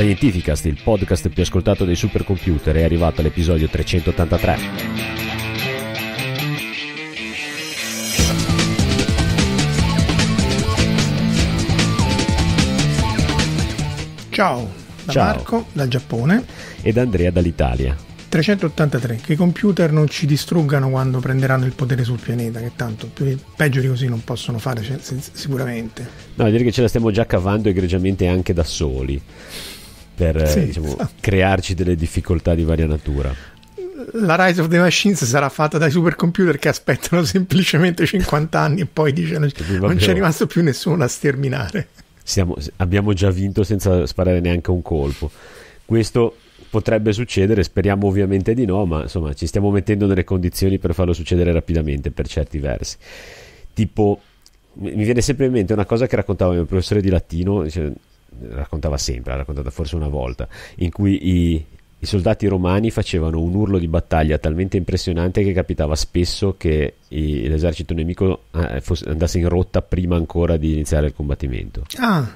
Scientificast, il podcast più ascoltato dei supercomputer, è arrivato all'episodio 383. Ciao, da Ciao. Marco dal Giappone ed Andrea dall'Italia. 383, che i computer non ci distruggano quando prenderanno il potere sul pianeta, che tanto peggio di così non possono fare cioè, sicuramente. No, direi che ce la stiamo già cavando egregiamente anche da soli per eh, sì. diciamo, crearci delle difficoltà di varia natura la Rise of the Machines sarà fatta dai supercomputer che aspettano semplicemente 50 anni e poi dicono non c'è oh. rimasto più nessuno da sterminare. Siamo, abbiamo già vinto senza sparare neanche un colpo. Questo potrebbe succedere, speriamo ovviamente di no, ma insomma ci stiamo mettendo nelle condizioni per farlo succedere rapidamente per certi versi. Tipo mi viene sempre in mente una cosa che raccontava il mio professore di latino, cioè, raccontava sempre, l'ha raccontata forse una volta, in cui i, i soldati romani facevano un urlo di battaglia talmente impressionante che capitava spesso che i, l'esercito nemico ah, eh, fosse, andasse in rotta prima ancora di iniziare il combattimento. Ah,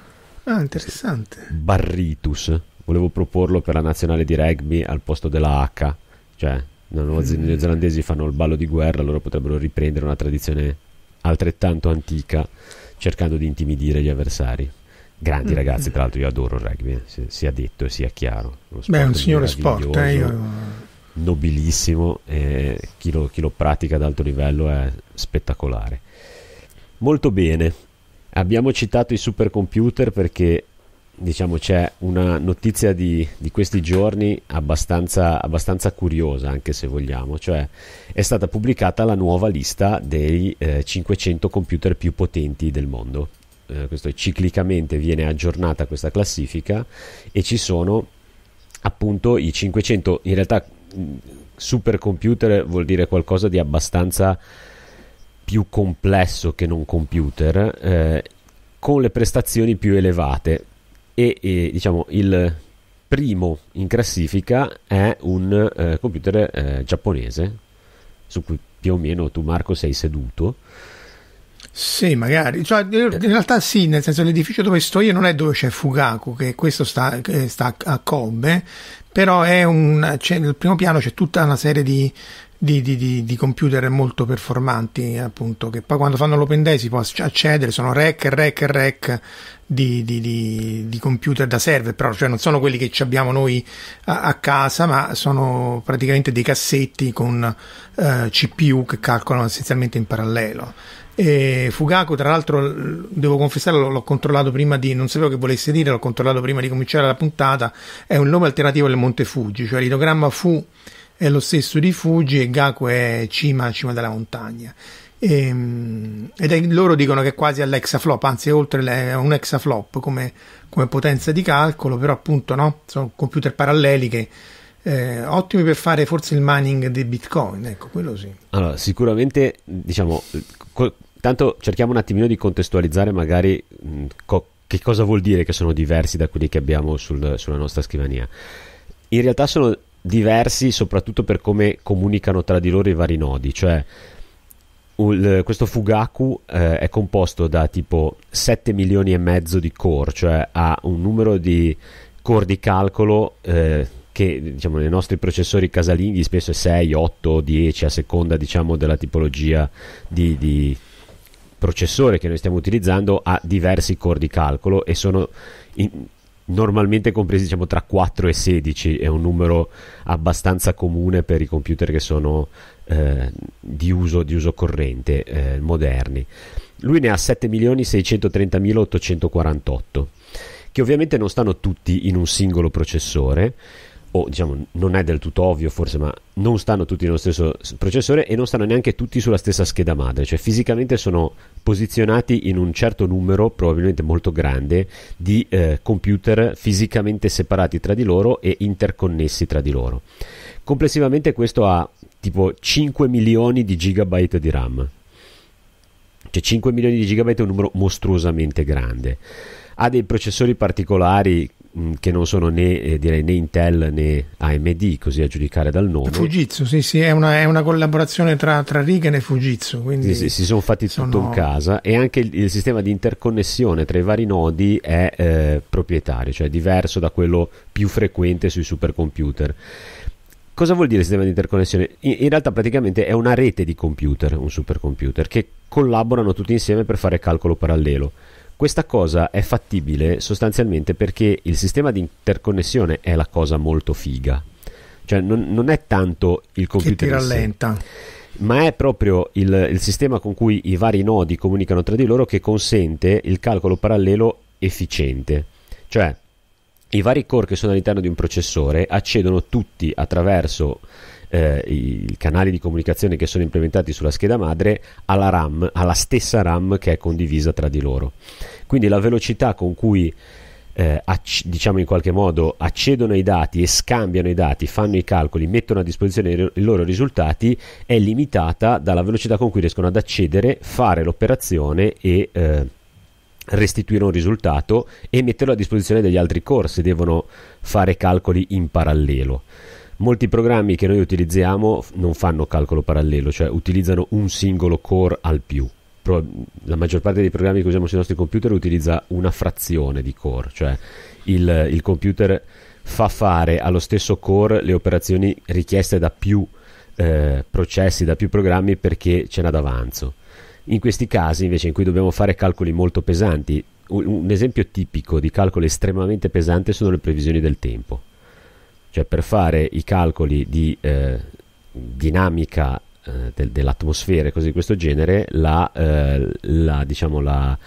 ah interessante. Barritus, volevo proporlo per la nazionale di rugby al posto della H, cioè i mm. neozelandesi fanno il ballo di guerra, loro potrebbero riprendere una tradizione altrettanto antica cercando di intimidire gli avversari grandi mm. ragazzi, tra l'altro io adoro il rugby, sia detto e sia chiaro. Beh, è un signore sport, eh, io... nobilissimo, eh, chi, lo, chi, lo, pratica ad alto livello è spettacolare. Molto bene, abbiamo citato i supercomputer perché diciamo, c'è una notizia di, di questi giorni abbastanza, abbastanza, curiosa, anche se vogliamo, cioè è stata pubblicata la nuova lista dei eh, 500 computer più potenti del mondo eh, questo è ciclicamente viene aggiornata questa classifica e ci sono appunto i 500 in realtà supercomputer vuol dire qualcosa di abbastanza più complesso che non computer eh, con le prestazioni più elevate e, e, diciamo il primo in classifica è un eh, computer eh, giapponese su cui più o meno tu Marco sei seduto sì, magari. Cioè, eh. in realtà sì, nel senso l'edificio dove sto io non è dove c'è Fugaku, che questo sta, che sta a Kobe, però è un, nel primo piano c'è tutta una serie di, di, di, di, computer molto performanti, appunto, che poi quando fanno l'open day si può accedere, sono rack, rack, rack di, di computer da server, però cioè non sono quelli che abbiamo noi a, a, casa, ma sono praticamente dei cassetti con eh, CPU che calcolano essenzialmente in parallelo. E Fugaku, tra l'altro, devo confessare, l'ho, controllato prima di. non sapevo che volesse dire, l'ho controllato prima di cominciare la puntata. È un nome alternativo del Monte Fuji, cioè l'idogramma Fu è lo stesso di Fuji e Gaku è cima, cima della montagna. E, ehm, ed è, loro dicono che è quasi all'exaflop, anzi, è oltre le, un exaflop come, come potenza di calcolo, però appunto no? sono computer paralleli che. Eh, ottimi per fare forse il mining di Bitcoin, ecco, quello sì. Allora, sicuramente, diciamo, Co- tanto cerchiamo un attimino di contestualizzare magari mh, co- che cosa vuol dire che sono diversi da quelli che abbiamo sul, sulla nostra scrivania. In realtà sono diversi soprattutto per come comunicano tra di loro i vari nodi, cioè il, questo Fugaku eh, è composto da tipo 7 milioni e mezzo di core, cioè ha un numero di core di calcolo eh, che diciamo, nei nostri processori casalinghi spesso è 6, 8, 10 a seconda diciamo, della tipologia di, di processore che noi stiamo utilizzando ha diversi core di calcolo e sono in, normalmente compresi diciamo, tra 4 e 16 è un numero abbastanza comune per i computer che sono eh, di, uso, di, uso, corrente eh, moderni lui ne ha 7.630.848 che ovviamente non stanno tutti in un singolo processore o diciamo non è del tutto ovvio forse, ma non stanno tutti nello stesso processore e non stanno neanche tutti sulla stessa scheda madre, cioè fisicamente sono posizionati in un certo numero, probabilmente molto grande, di eh, computer fisicamente separati tra di loro e interconnessi tra di loro. Complessivamente questo ha tipo 5 milioni di gigabyte di RAM, cioè 5 milioni di gigabyte è un numero mostruosamente grande ha dei processori particolari Mm, che non sono né, eh, direi, né, Intel né AMD, così a giudicare dal nome. Fujitsu, sì, sì, è una, è una collaborazione tra, tra Rigen e Fujitsu. Quindi sì, sì, si sono fatti sono... tutto in casa e anche il, il, sistema di interconnessione tra i vari nodi è eh, proprietario, cioè diverso da quello più frequente sui supercomputer. Cosa vuol dire sistema di interconnessione? In, in, realtà praticamente è una rete di computer, un supercomputer, che collaborano tutti insieme per fare calcolo parallelo. Questa cosa è fattibile sostanzialmente perché il sistema di interconnessione è la cosa molto figa. Cioè non, non è tanto il computer che ti rallenta. Ma è proprio il, il sistema con cui i vari nodi comunicano tra di loro che consente il calcolo parallelo efficiente. Cioè i vari core che sono all'interno di un processore accedono tutti attraverso eh, i canali di comunicazione che sono implementati sulla scheda madre alla RAM, alla stessa RAM che è condivisa tra di loro. Quindi la velocità con cui eh, acc- diciamo in qualche modo accedono ai dati e scambiano i dati, fanno i calcoli, mettono a disposizione i, r- i, loro risultati è limitata dalla velocità con cui riescono ad accedere, fare l'operazione e eh, restituire un risultato e metterlo a disposizione degli altri corsi, devono fare calcoli in parallelo molti programmi che noi utilizziamo non fanno calcolo parallelo, cioè utilizzano un singolo core al più. La maggior parte dei programmi che usiamo sui nostri computer utilizza una frazione di core, cioè il, il computer fa fare allo stesso core le operazioni richieste da più eh, processi, da più programmi perché ce n'ha d'avanzo. In questi casi invece in cui dobbiamo fare calcoli molto pesanti, un, un esempio tipico di calcolo estremamente pesante sono le previsioni del tempo cioè per fare i calcoli di eh, dinamica eh, del, dell'atmosfera e cose di questo genere, la, eh, la, diciamo, la,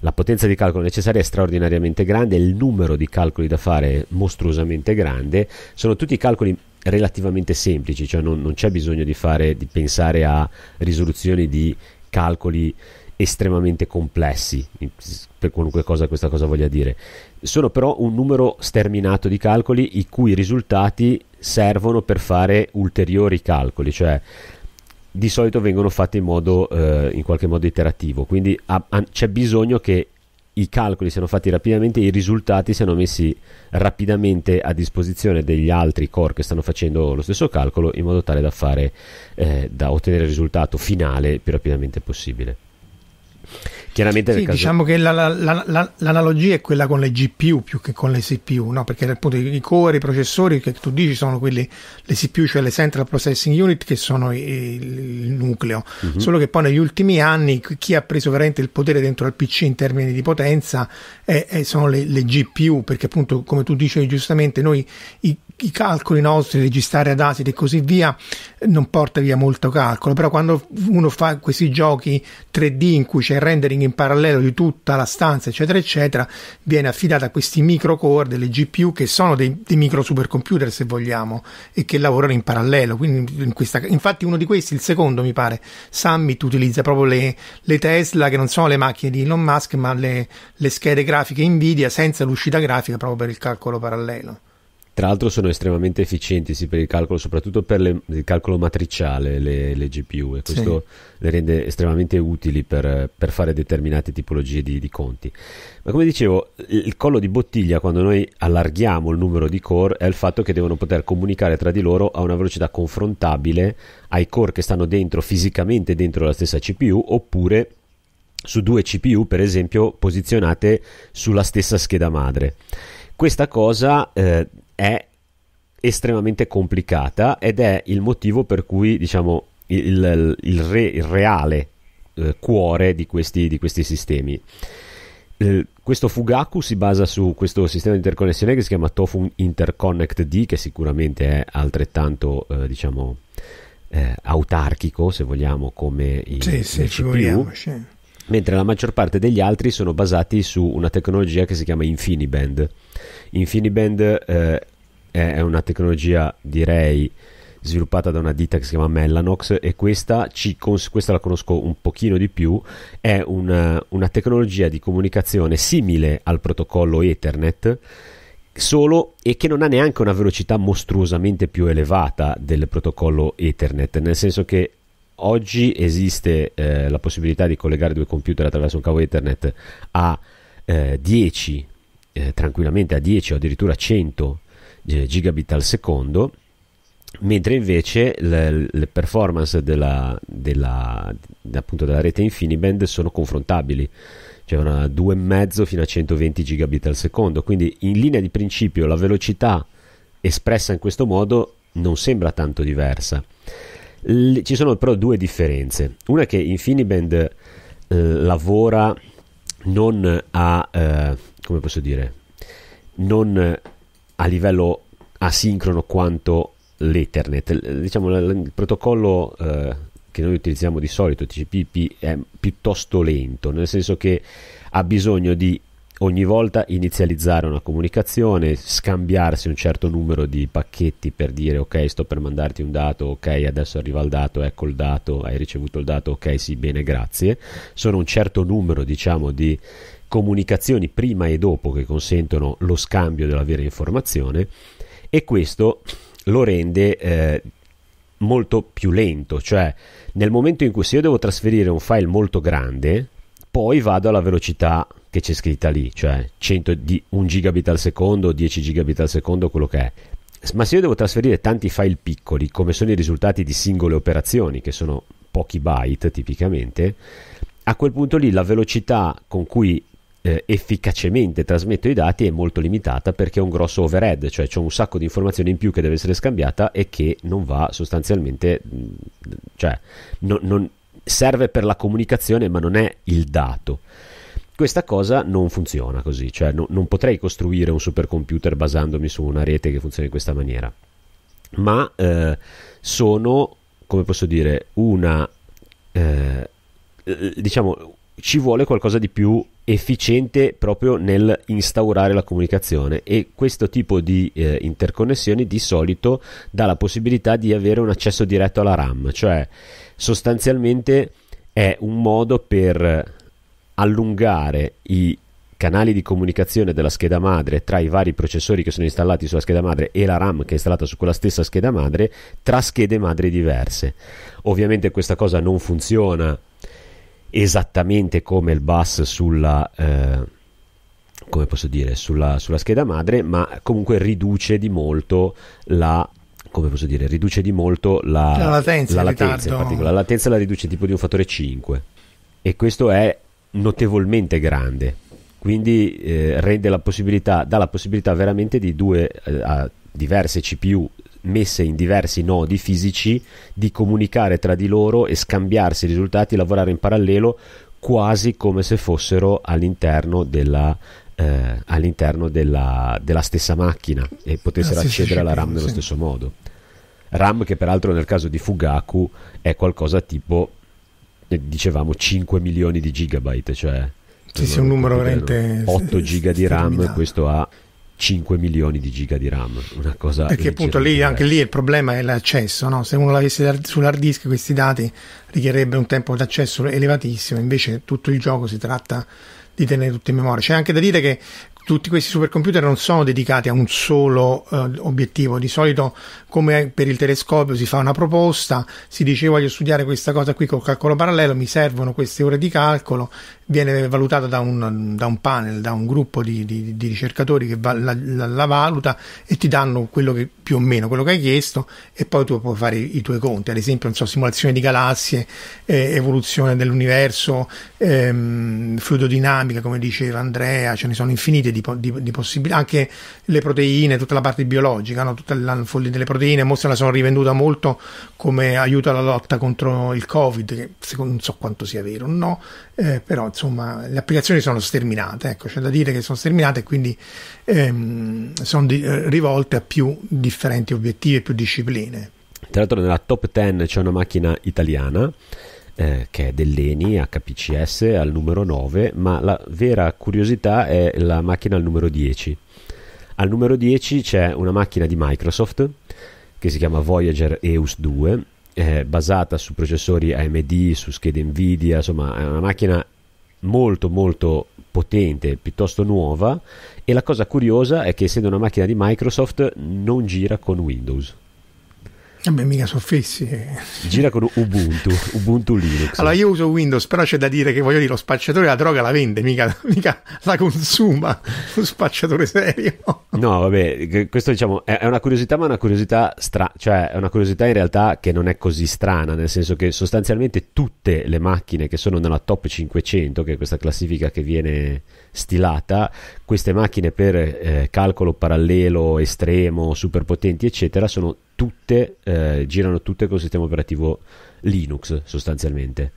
la potenza di calcolo necessaria è straordinariamente grande, il numero di calcoli da fare è mostruosamente grande, sono tutti calcoli relativamente semplici, cioè non, non c'è bisogno di, fare, di pensare a risoluzioni di calcoli estremamente complessi, per qualunque cosa questa cosa voglia dire. Sono però un numero sterminato di calcoli i cui risultati servono per fare ulteriori calcoli, cioè di solito vengono fatti in, modo, eh, in qualche modo iterativo, quindi a, a, c'è bisogno che i calcoli siano fatti rapidamente e i risultati siano messi rapidamente a disposizione degli altri core che stanno facendo lo stesso calcolo in modo tale da, fare, eh, da ottenere il risultato finale più rapidamente possibile. Chiaramente sì, diciamo che la, la, la, l'analogia è quella con le GPU più che con le CPU, no? perché appunto i core, i processori che tu dici sono quelli, le CPU, cioè le Central Processing Unit, che sono i, il nucleo. Uh-huh. Solo che poi negli ultimi anni chi ha preso veramente il potere dentro al PC in termini di potenza è, è, sono le, le, GPU, perché appunto come tu dicevi giustamente, noi i i calcoli nostri, registrare ad ASID e così via, non porta via molto calcolo, però quando uno fa questi giochi 3D in cui c'è il rendering in parallelo di tutta la stanza, eccetera, eccetera, viene affidata a questi micro core delle GPU che sono dei, dei micro supercomputer, se vogliamo, e che lavorano in parallelo. Quindi in questa, infatti uno di questi, il secondo mi pare, Summit, utilizza proprio le, le Tesla, che non sono le macchine di Elon Musk, ma le, le schede grafiche Nvidia senza l'uscita grafica proprio per il calcolo parallelo. Tra l'altro sono estremamente efficienti sì, per il calcolo, soprattutto per le, il calcolo matriciale, le, le GPU, e questo sì. le rende estremamente utili per, per fare determinate tipologie di, di, conti. Ma come dicevo, il collo di bottiglia quando noi allarghiamo il numero di core è il fatto che devono poter comunicare tra di loro a una velocità confrontabile ai core che stanno dentro fisicamente dentro la stessa CPU oppure su due CPU, per esempio, posizionate sulla stessa scheda madre. Questa cosa eh, è estremamente complicata ed è il motivo per cui diciamo il, il, re, il reale eh, cuore di questi, di questi sistemi. Eh, questo Fugaku si basa su questo sistema di interconnessione che si chiama Tofu Interconnect D, che sicuramente è altrettanto, eh, diciamo, eh, autarchico, se vogliamo, come il, sì, il sì, CPU. Sì mentre la maggior parte degli altri sono basati su una tecnologia che si chiama InfiniBand. InfiniBand eh, è una tecnologia, direi, sviluppata da una ditta che si chiama Mellanox e questa, ci, questa la conosco un pochino di più, è una, una tecnologia di comunicazione simile al protocollo Ethernet solo e che non ha neanche una velocità mostruosamente più elevata del protocollo Ethernet, nel senso che oggi esiste eh, la possibilità di collegare due computer attraverso un cavo Ethernet a 10, eh, eh, tranquillamente a 10 o addirittura 100 eh, gigabit al secondo mentre invece le, le performance della, della, della, rete InfiniBand sono confrontabili cioè una 2,5 fino a 120 gigabit al secondo quindi in linea di principio la velocità espressa in questo modo non sembra tanto diversa l- ci sono però due differenze. Una è che Infiniband eh, lavora non a, eh, come posso dire, non a livello asincrono quanto l'Ethernet. Diciamo, il protocollo eh, che noi utilizziamo di solito, TCP, è piuttosto lento, nel senso che ha bisogno di ogni volta inizializzare una comunicazione, scambiarsi un certo numero di pacchetti per dire ok sto per mandarti un dato, ok adesso arriva il dato, ecco il dato, hai ricevuto il dato, ok sì bene grazie, sono un certo numero diciamo di comunicazioni prima e dopo che consentono lo scambio della vera informazione e questo lo rende eh, molto più lento, cioè nel momento in cui se io devo trasferire un file molto grande, poi vado alla velocità che c'è scritta lì, cioè 100 di 1 gigabit al secondo, 10 gigabit al secondo, quello che è. Ma se io devo trasferire tanti file piccoli, come sono i risultati di singole operazioni, che sono pochi byte tipicamente, a quel punto lì la velocità con cui eh, efficacemente trasmetto i dati è molto limitata perché ho un grosso overhead, cioè c'è un sacco di informazioni in più che deve essere scambiata e che non va sostanzialmente, cioè non, non serve per la comunicazione ma non è il dato. Questa cosa non funziona così, cioè no, non potrei costruire un supercomputer basandomi su una rete che funzioni in questa maniera, ma eh, sono, come posso dire, una... Eh, eh, diciamo, ci vuole qualcosa di più efficiente proprio nel instaurare la comunicazione e questo tipo di eh, interconnessioni di solito dà la possibilità di avere un accesso diretto alla RAM, cioè sostanzialmente è un modo per allungare i canali di comunicazione della scheda madre tra i vari processori che sono installati sulla scheda madre e la RAM che è installata su quella stessa scheda madre tra schede madre diverse. Ovviamente questa cosa non funziona esattamente come il bus sulla, eh, come dire, sulla, sulla scheda madre, ma comunque riduce di molto la come posso dire, riduce di molto la, la latenza, la latenza, la latenza la riduce tipo di un fattore 5 e questo è notevolmente grande, quindi eh, la possibilità, dà la possibilità veramente di due eh, diverse CPU messe in diversi nodi fisici di comunicare tra di loro e scambiarsi i risultati, lavorare in parallelo quasi come se fossero all'interno della, eh, all'interno della, della stessa macchina e potessero ah, accedere sì, alla RAM nello stesso modo. RAM che peraltro nel caso di Fugaku è qualcosa tipo dicevamo 5 milioni di gigabyte, cioè sì, sì, un numero veramente 8 giga di RAM, questo ha 5 milioni di giga di RAM, una cosa Perché appunto lì anche lì il problema è l'accesso, no? Se uno l'avesse sull'hard disk questi dati richiederebbe un tempo d'accesso elevatissimo, invece tutto il gioco si tratta di tenere tutto in memoria. C'è anche da dire che tutti questi supercomputer non sono dedicati a un solo eh, obiettivo. Di solito, come per il telescopio, si fa una proposta, si dice voglio studiare questa cosa qui col calcolo parallelo, mi servono queste ore di calcolo viene valutata da un, da un, panel, da un gruppo di, di, di ricercatori che va, la, la, la, valuta e ti danno quello che, più o meno quello che hai chiesto e poi tu puoi fare i, i tuoi conti, ad esempio so, simulazione di galassie, eh, evoluzione dell'universo, ehm, fluidodinamica come diceva Andrea, ce ne sono infinite di, di possibilità, anche le proteine, tutta la parte biologica, no? tutta l'unfolding delle proteine, mostra la sono rivenduta molto come aiuto alla lotta contro il Covid, che secondo, non so quanto sia vero, no? eh, però insomma le applicazioni sono sterminate, ecco, c'è da dire che sono sterminate e quindi ehm, sono di, eh, rivolte a più differenti obiettivi e più discipline. Tra l'altro nella top 10 c'è una macchina italiana eh, che è dell'ENI HPCS al numero 9, ma la vera curiosità è la macchina al numero 10. Al numero 10 c'è una macchina di Microsoft che si chiama Voyager EUS 2 eh, basata su processori AMD, su schede Nvidia, insomma è una macchina molto molto potente, piuttosto nuova e la cosa curiosa è che essendo una macchina di Microsoft non gira con Windows. Vabbè, eh mica soffessi. Gira con Ubuntu, Ubuntu Linux. Allora, io uso Windows, però c'è da dire che voglio dire, lo spacciatore la droga la vende, mica, mica la consuma. Lo spacciatore serio. No, vabbè, questo diciamo è una curiosità, ma è una curiosità stra- cioè è una curiosità in realtà che non è così strana, nel senso che sostanzialmente tutte le macchine che sono nella top 500, che è questa classifica che viene stilata, queste macchine per eh, calcolo parallelo, estremo, super potenti, eccetera, sono tutte, eh, girano tutte col sistema operativo Linux sostanzialmente.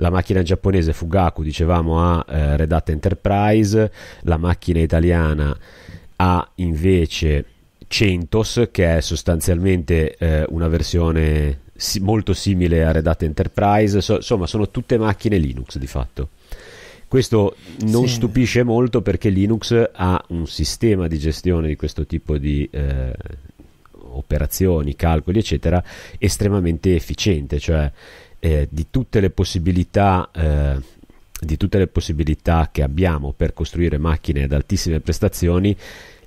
La macchina giapponese Fugaku, dicevamo, ha eh, Red Hat Enterprise, la macchina italiana ha invece CentOS, che è sostanzialmente eh, una versione si- molto simile a Red Hat Enterprise, so- insomma sono tutte macchine Linux di fatto. Questo non sì. stupisce molto perché Linux ha un sistema di gestione di questo tipo di eh, operazioni, calcoli, eccetera, estremamente efficiente, cioè eh, di tutte le possibilità. Eh, di tutte le possibilità che abbiamo per costruire macchine ad altissime prestazioni,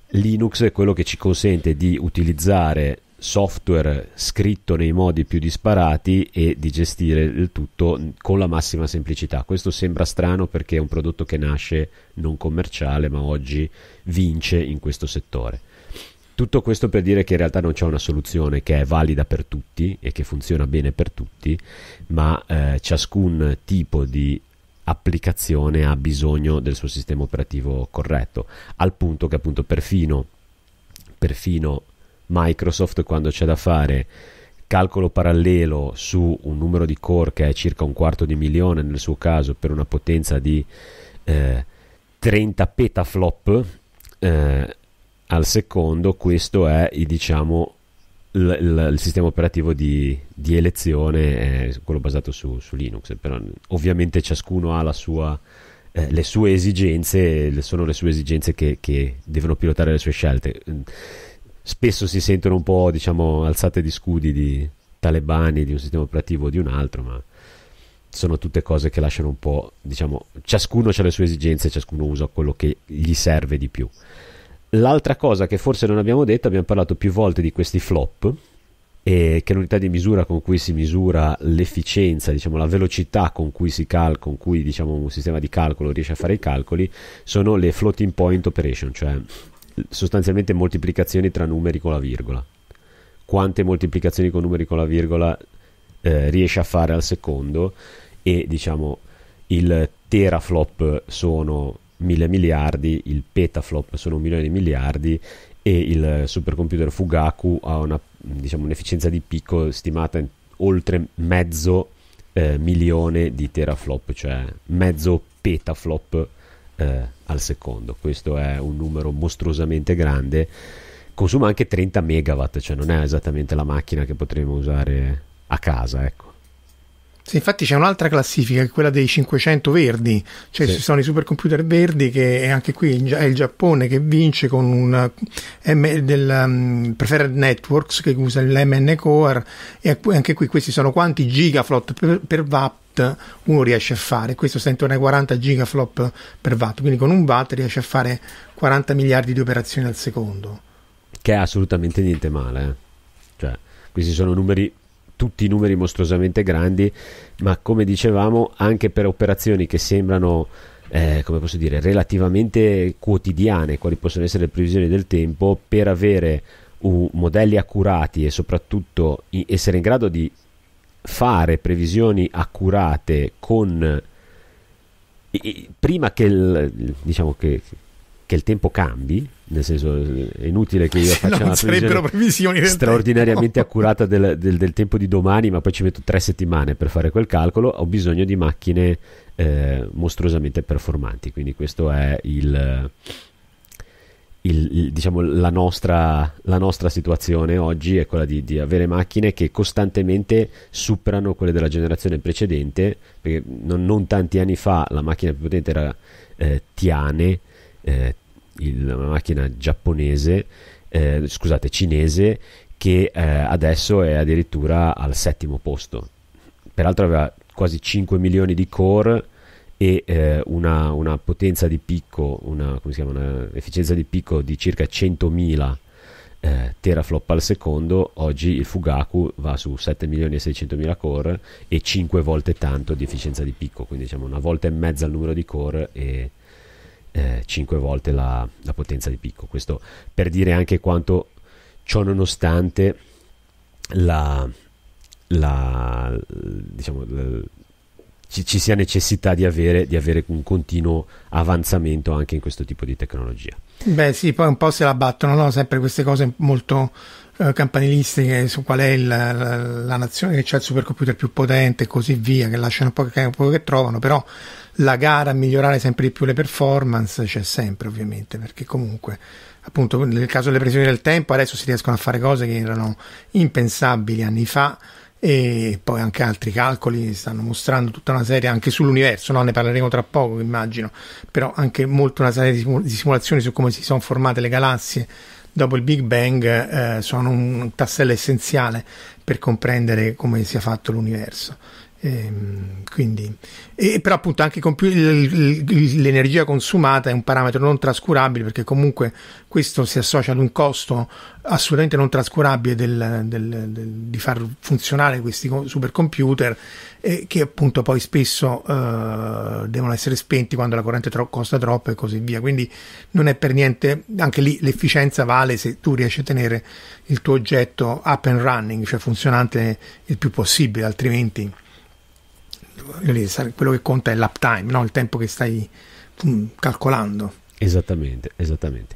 Linux è quello che ci consente di utilizzare software scritto nei modi più disparati e di gestire il tutto con la massima semplicità. Questo sembra strano perché è un prodotto che nasce non commerciale ma oggi vince in questo settore. Tutto questo per dire che in realtà non c'è una soluzione che è valida per tutti e che funziona bene per tutti, ma eh, ciascun tipo di applicazione ha bisogno del suo sistema operativo corretto, al punto che appunto perfino, perfino Microsoft quando c'è da fare calcolo parallelo su un numero di core che è circa un quarto di milione nel suo caso per una potenza di eh, 30 petaflop eh, al secondo questo è diciamo l- l- il sistema operativo di, di elezione eh, quello basato su, su, Linux però ovviamente ciascuno ha sua, eh, le sue esigenze le, sono le sue esigenze che, che devono pilotare le sue scelte spesso si sentono un po' diciamo alzate di scudi di talebani di un sistema operativo o di un altro ma sono tutte cose che lasciano un po' diciamo ciascuno ha le sue esigenze ciascuno usa quello che gli serve di più l'altra cosa che forse non abbiamo detto abbiamo parlato più volte di questi flop e che è l'unità di misura con cui si misura l'efficienza, diciamo la velocità con cui, cal- con cui diciamo, un sistema di calcolo riesce a fare i calcoli, sono le floating point operation, cioè sostanzialmente moltiplicazioni tra numeri con la virgola. Quante moltiplicazioni con numeri con la virgola eh, riesce a fare al secondo e diciamo il teraflop sono mille miliardi, il petaflop sono un milione di miliardi e il supercomputer Fugaku ha una, diciamo, un'efficienza di picco stimata in oltre mezzo eh, milione di teraflop, cioè mezzo petaflop eh, al secondo. Questo è un numero mostruosamente grande. Consuma anche 30 megawatt, cioè non è esattamente la macchina che potremmo usare a casa, ecco. Sì, infatti c'è un'altra classifica, che è quella dei 500 verdi, cioè sì. ci sono i supercomputer verdi che anche qui è il Giappone che vince con un del um, Preferred Networks che usa l'MN Core e anche qui questi sono quanti gigaflop per, per watt uno riesce a fare, questo sta intorno ai 40 gigaflop per watt, quindi con un watt riesce a fare 40 miliardi di operazioni al secondo. Che è assolutamente niente male, eh. cioè questi sono numeri tutti i numeri mostruosamente grandi, ma come dicevamo anche per operazioni che sembrano eh, come posso dire, relativamente quotidiane, quali possono essere le previsioni del tempo, per avere uh, modelli accurati e soprattutto i- essere in grado di fare previsioni accurate con i- prima che il, diciamo che, che il tempo cambi nel senso è inutile che io faccia una previsione straordinariamente accurata del, del, del, tempo di domani ma poi ci metto tre settimane per fare quel calcolo ho bisogno di macchine eh, mostruosamente performanti quindi questo è il, il, il diciamo la nostra, la nostra, situazione oggi è quella di, di, avere macchine che costantemente superano quelle della generazione precedente perché non, non tanti anni fa la macchina più potente era eh, Tiane eh, il, una macchina giapponese, eh, scusate, cinese che eh, adesso è addirittura al settimo posto. Peraltro aveva quasi 5 milioni di core e eh, una, una, potenza di picco, una, chiama, una, efficienza di picco di circa 100.000 eh, teraflop al secondo, oggi il Fugaku va su 7 milioni e 600.000 core e 5 volte tanto di efficienza di picco, quindi diciamo una volta e mezza il numero di core e eh, 5 volte la, la, potenza di picco. Questo per dire anche quanto ciò nonostante la, la, diciamo, ci, ci sia necessità di avere, di avere, un continuo avanzamento anche in questo tipo di tecnologia. Beh sì, poi un po' se la battono, no? sempre queste cose molto eh, campanilistiche su qual è il, la, la, nazione che ha il supercomputer più potente e così via, che lasciano poco che, poco che trovano, però la gara a migliorare sempre di più le performance c'è sempre ovviamente, perché comunque appunto nel caso delle previsioni del tempo adesso si riescono a fare cose che erano impensabili anni fa e poi anche altri calcoli stanno mostrando tutta una serie anche sull'universo, no? ne parleremo tra poco immagino, però anche molto una serie di simulazioni su come si sono formate le galassie dopo il Big Bang eh, sono un tassello essenziale per comprendere come sia fatto l'universo Ehm, e, quindi, e però appunto anche l'energia consumata è un parametro non trascurabile perché comunque questo si associa ad un costo assolutamente non trascurabile del, del, del, di far funzionare questi supercomputer e che appunto poi spesso eh, devono essere spenti quando la corrente tro- costa troppo e così via quindi non è per niente anche lì l'efficienza vale se tu riesci a tenere il tuo oggetto up and running cioè funzionante il più possibile altrimenti quello che conta è l'uptime, no? il tempo che stai mm, calcolando. Esattamente, esattamente.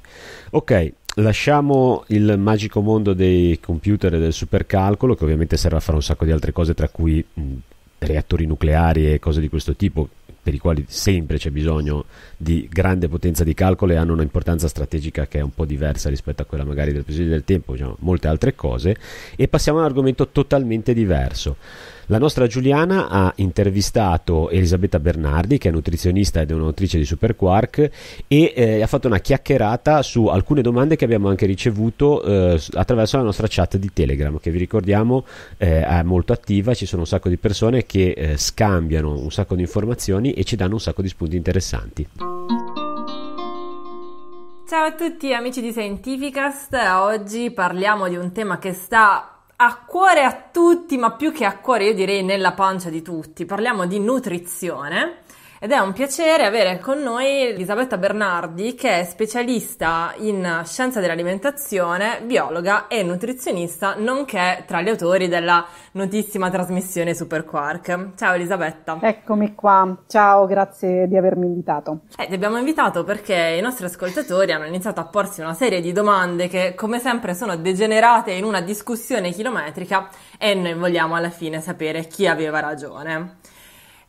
Ok, lasciamo il magico mondo dei computer e del supercalcolo, che ovviamente serve a fare un sacco di altre cose, tra cui mh, mm, reattori nucleari e cose di questo tipo, per i quali sempre c'è bisogno di grande potenza di calcolo e hanno una importanza strategica che è un po' diversa rispetto a quella magari del presidio del tempo, diciamo, molte altre cose, e passiamo ad un argomento totalmente diverso. La nostra Giuliana ha intervistato Elisabetta Bernardi, che è nutrizionista ed è un'autrice di Superquark, e eh, ha fatto una chiacchierata su alcune domande che abbiamo anche ricevuto eh, attraverso la nostra chat di Telegram, che vi ricordiamo eh, è molto attiva, ci sono un sacco di persone che eh, scambiano un sacco di informazioni e ci danno un sacco di spunti interessanti. Ciao a tutti amici di Scientificast, oggi parliamo di un tema che sta a cuore a tutti, ma più che a cuore io direi nella pancia di tutti. Parliamo di nutrizione ed è un piacere avere con noi Elisabetta Bernardi che è specialista in scienza dell'alimentazione, biologa e nutrizionista, nonché tra gli autori della notissima trasmissione Super Quark. Ciao Elisabetta. Eccomi qua, ciao, grazie di avermi invitato. Eh, ti abbiamo invitato perché i nostri ascoltatori hanno iniziato a porsi una serie di domande che come sempre sono degenerate in una discussione chilometrica e noi vogliamo alla fine sapere chi aveva ragione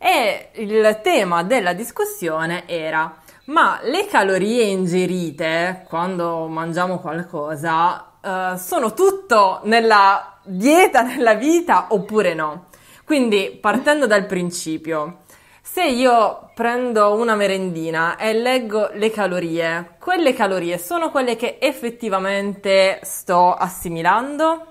e il tema della discussione era ma le calorie ingerite quando mangiamo qualcosa eh, sono tutto nella dieta, nella vita oppure no? Quindi partendo dal principio, se io prendo una merendina e leggo le calorie, quelle calorie sono quelle che effettivamente sto assimilando?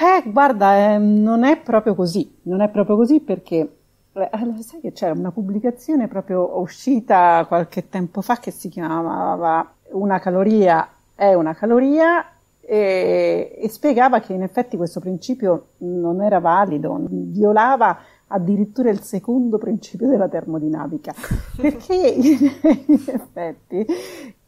Eh, guarda, eh, non è proprio così, non è proprio così perché allora, sai che c'era una pubblicazione proprio uscita qualche tempo fa che si chiamava Una caloria è una caloria e, e spiegava che in effetti questo principio non era valido, violava addirittura il secondo principio della termodinamica, perché in, in effetti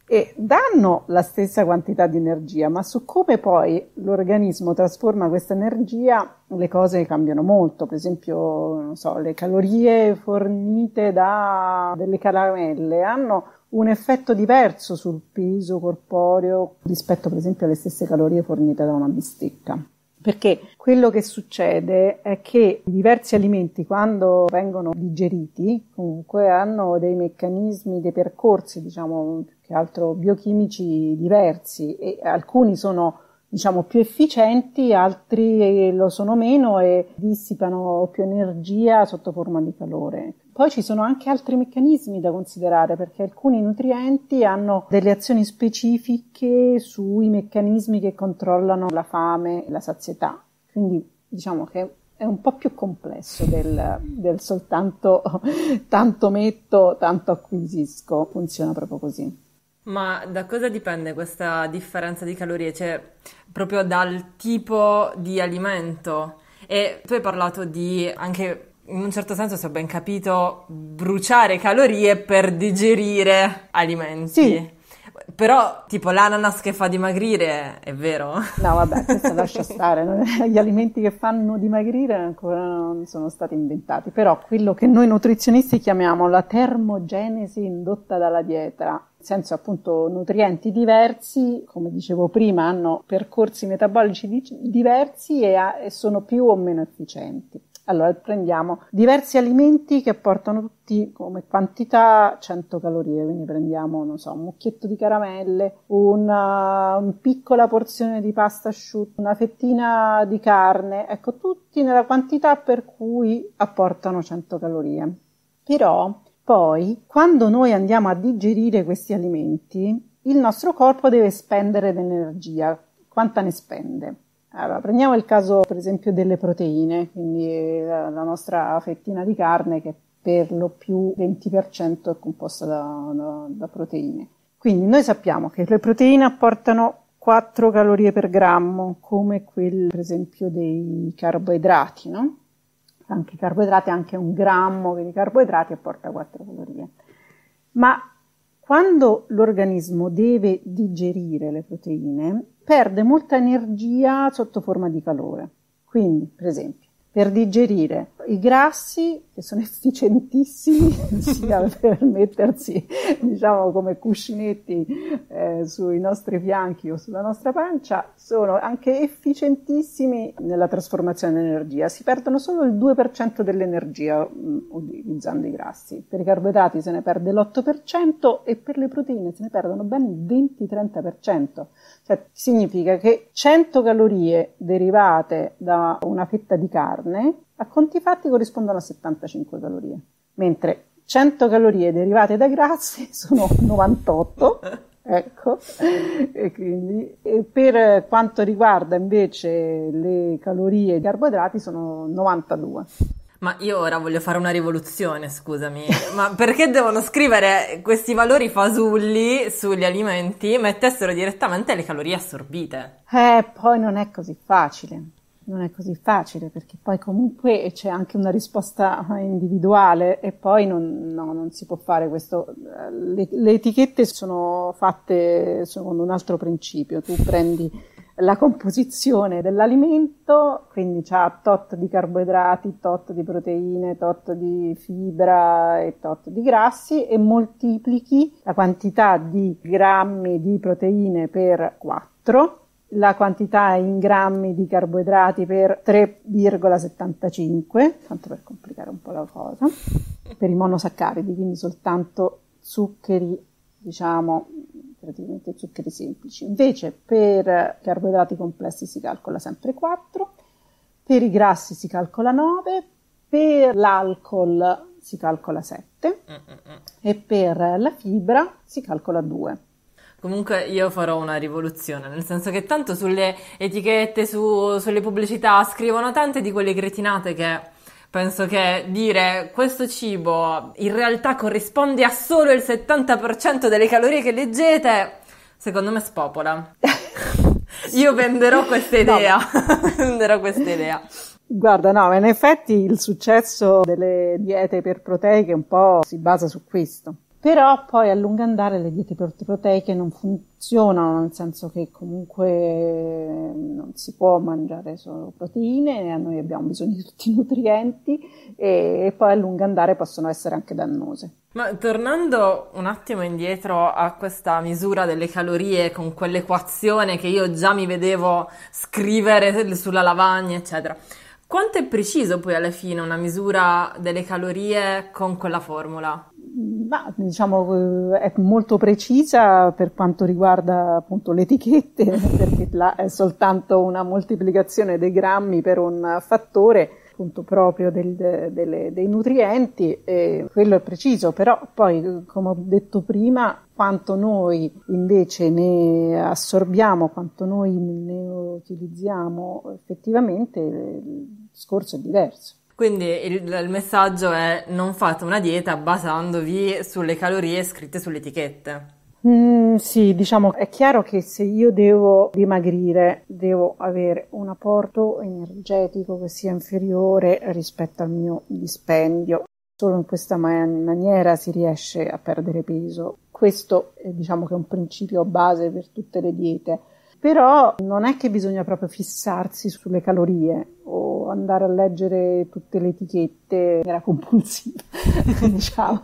e danno la stessa quantità di energia, ma su come poi l'organismo trasforma questa energia le cose cambiano molto, per esempio non so, le calorie fornite da delle caramelle hanno un effetto diverso sul peso corporeo rispetto per esempio alle stesse calorie fornite da una bistecca. Perché quello che succede è che i diversi alimenti quando vengono digeriti comunque hanno dei meccanismi, dei percorsi diciamo che altro biochimici diversi e alcuni sono diciamo più efficienti, altri lo sono meno e dissipano più energia sotto forma di calore. Poi ci sono anche altri meccanismi da considerare perché alcuni nutrienti hanno delle azioni specifiche sui meccanismi che controllano la fame e la sazietà. Quindi diciamo che è un po' più complesso del, del soltanto tanto metto, tanto acquisisco, funziona proprio così. Ma da cosa dipende questa differenza di calorie? Cioè, proprio dal tipo di alimento? E tu hai parlato di anche, in un certo senso, se ho ben capito, bruciare calorie per digerire alimenti. Sì. Però, tipo, l'ananas che fa dimagrire, è vero? No, vabbè, questo lascia stare. Gli alimenti che fanno dimagrire ancora non sono stati inventati. Però quello che noi nutrizionisti chiamiamo la termogenesi indotta dalla dieta senso appunto nutrienti diversi, come dicevo prima, hanno percorsi metabolici di- diversi e, ha- e sono più o meno efficienti. Allora prendiamo diversi alimenti che portano tutti come quantità 100 calorie, quindi prendiamo, non so, un mucchietto di caramelle, una, uh, una piccola porzione di pasta asciutta, una fettina di carne, ecco, tutti nella quantità per cui apportano 100 calorie. Però poi, quando noi andiamo a digerire questi alimenti, il nostro corpo deve spendere dell'energia. Quanta ne spende? Allora, prendiamo il caso per esempio delle proteine, quindi eh, la nostra fettina di carne che per lo più 20% è composta da, da, da proteine. Quindi noi sappiamo che le proteine apportano 4 calorie per grammo, come quelle per esempio dei carboidrati, no? anche i carboidrati, anche un grammo di carboidrati apporta 4 calorie. Ma quando l'organismo deve digerire le proteine, perde molta energia sotto forma di calore. Quindi, per esempio, per digerire i grassi, che sono efficientissimi sia per mettersi diciamo, come cuscinetti eh, sui nostri fianchi o sulla nostra pancia, sono anche efficientissimi nella trasformazione in energia. Si perdono solo il 2% dell'energia mh, mm, utilizzando i grassi. Per i carboidrati se ne perde l'8% e per le proteine se ne perdono ben il 20-30%. Cioè, significa che 100 calorie derivate da una fetta di carne a conti fatti corrispondono a 75 calorie, mentre 100 calorie derivate da grassi sono 98. ecco, e quindi, e per quanto riguarda invece le calorie e i carboidrati sono 92. Ma io ora voglio fare una rivoluzione, scusami. Ma perché devono scrivere questi valori fasulli sugli alimenti? Mettessero direttamente le calorie assorbite. Eh, poi non è così facile. Non è così facile perché poi comunque c'è anche una risposta eh, individuale e poi non, no, non si può fare questo. Eh, le, le etichette sono fatte secondo un altro principio. Tu prendi la composizione dell'alimento, quindi ha tot di carboidrati, tot di proteine, tot di fibra e tot di grassi e moltiplichi la quantità di grammi di proteine per 4 la quantità in grammi di carboidrati per 3,75, tanto per complicare un po' la cosa, per i monosaccaridi, quindi soltanto zuccheri, diciamo, praticamente zuccheri semplici. Invece per carboidrati complessi si calcola sempre 4, per i grassi si calcola 9, per l'alcol si calcola 7 e per la fibra si calcola 2. Comunque io farò una rivoluzione, nel senso che tanto sulle etichette, su, sulle pubblicità scrivono tante di quelle cretinate che Penso che dire questo cibo in realtà corrisponde a solo il 70% delle calorie che leggete, secondo me spopola. Io venderò questa idea. No. venderò questa idea. Guarda, no, in effetti il successo delle diete iperproteiche un po' si basa su questo però poi a lungo andare le diete proteiche non funzionano, nel senso che comunque eh, non si può mangiare solo proteine, noi abbiamo bisogno di tutti i nutrienti e poi a lungo andare possono essere anche dannose. Ma tornando un attimo indietro a questa misura delle calorie con quell'equazione che io già mi vedevo scrivere sulla lavagna, eccetera. Quanto è preciso poi alla fine una misura delle calorie con quella formula? Ma diciamo eh, è molto precisa per quanto riguarda appunto le etichette, perché là è soltanto una moltiplicazione dei grammi per un fattore appunto proprio del, delle, dei nutrienti e quello è preciso, però poi come ho detto prima quanto noi invece ne assorbiamo, quanto noi ne utilizziamo effettivamente il discorso è diverso. Quindi il, il, messaggio è non fate una dieta basandovi sulle calorie scritte sulle etichette. Mm, sì, diciamo è chiaro che se io devo dimagrire devo avere un apporto energetico che sia inferiore rispetto al mio dispendio. Solo in questa man- maniera si riesce a perdere peso. Questo è, diciamo che è un principio base per tutte le diete. Però non è che bisogna proprio fissarsi sulle calorie o andare a leggere tutte le etichette, era compulsiva, diciamo.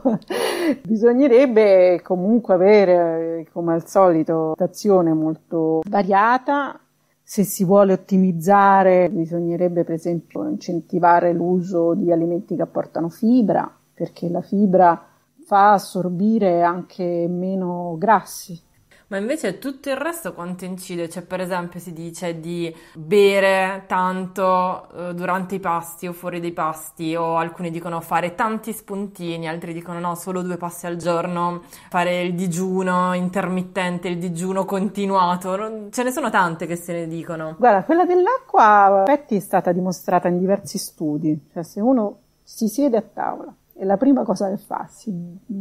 Bisognerebbe comunque avere, come al solito, un'azione molto variata. Se si vuole ottimizzare, bisognerebbe per esempio incentivare l'uso di alimenti che apportano fibra, perché la fibra fa assorbire anche meno grassi ma invece tutto il resto quanto incide? Cioè, per esempio, si dice di bere tanto eh, durante i pasti o fuori dei pasti, o alcuni dicono fare tanti spuntini, altri dicono no, solo due passi al giorno, fare il digiuno intermittente, il digiuno continuato. Non... Ce ne sono tante che se ne dicono. Guarda, quella dell'acqua in effetti è stata dimostrata in diversi studi, cioè se uno si siede a tavola e la prima cosa che fa, si,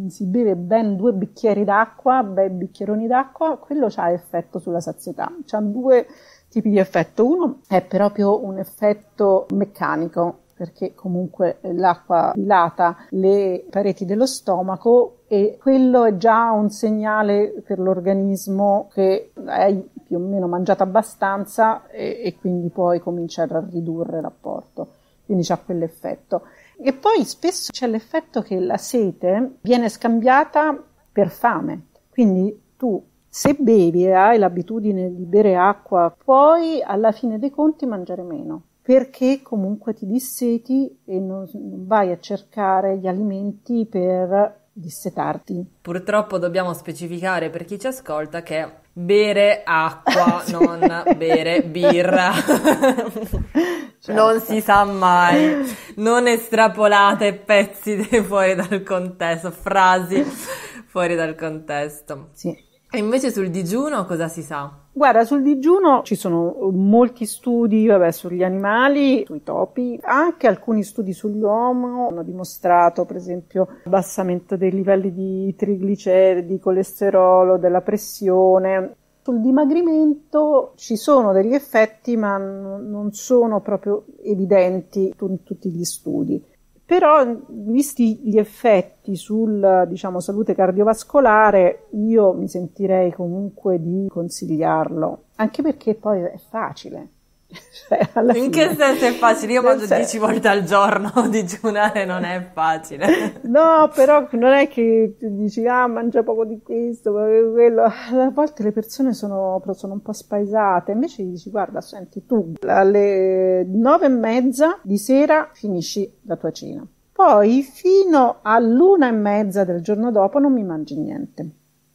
si beve ben due bicchieri d'acqua, ben bicchieroni d'acqua, quello ha effetto sulla sazietà. C'ha due tipi di effetto. Uno è proprio un effetto meccanico, perché comunque l'acqua dilata le pareti dello stomaco e quello è già un segnale per l'organismo che hai più o meno mangiato abbastanza e, e quindi puoi cominciare a ridurre l'apporto. Quindi c'ha quell'effetto. E poi spesso c'è l'effetto che la sete viene scambiata per fame. Quindi tu se bevi e hai l'abitudine di bere acqua, puoi alla fine dei conti mangiare meno perché comunque ti disseti e non vai a cercare gli alimenti per dissetarti. Purtroppo dobbiamo specificare per chi ci ascolta che bere acqua, ah, sì. non bere birra. Certo. Non si sa mai. Non estrapolate pezzi fuori dal contesto, frasi fuori dal contesto. Sì. E invece sul digiuno cosa si sa? Guarda, sul digiuno ci sono uh, molti studi vabbè, sugli animali, sui topi, anche alcuni studi sull'uomo hanno dimostrato per esempio abbassamento dei livelli di trigliceridi, colesterolo, della pressione. Sul dimagrimento ci sono degli effetti ma non sono proprio evidenti in tutti gli studi però visti gli effetti sulla diciamo, salute cardiovascolare, io mi sentirei comunque di consigliarlo, anche perché poi è facile. Cioè, In che senso è facile? Io non mangio 10 volte al giorno, digiunare non è facile. No, però non è che dici, ah, mangia poco di questo, quello. A volte le persone sono, sono un po' spaesate, invece dici, guarda, senti, tu alle 9 e mezza di sera finisci la tua cena. Poi fino all'una e mezza del giorno dopo non mi mangi niente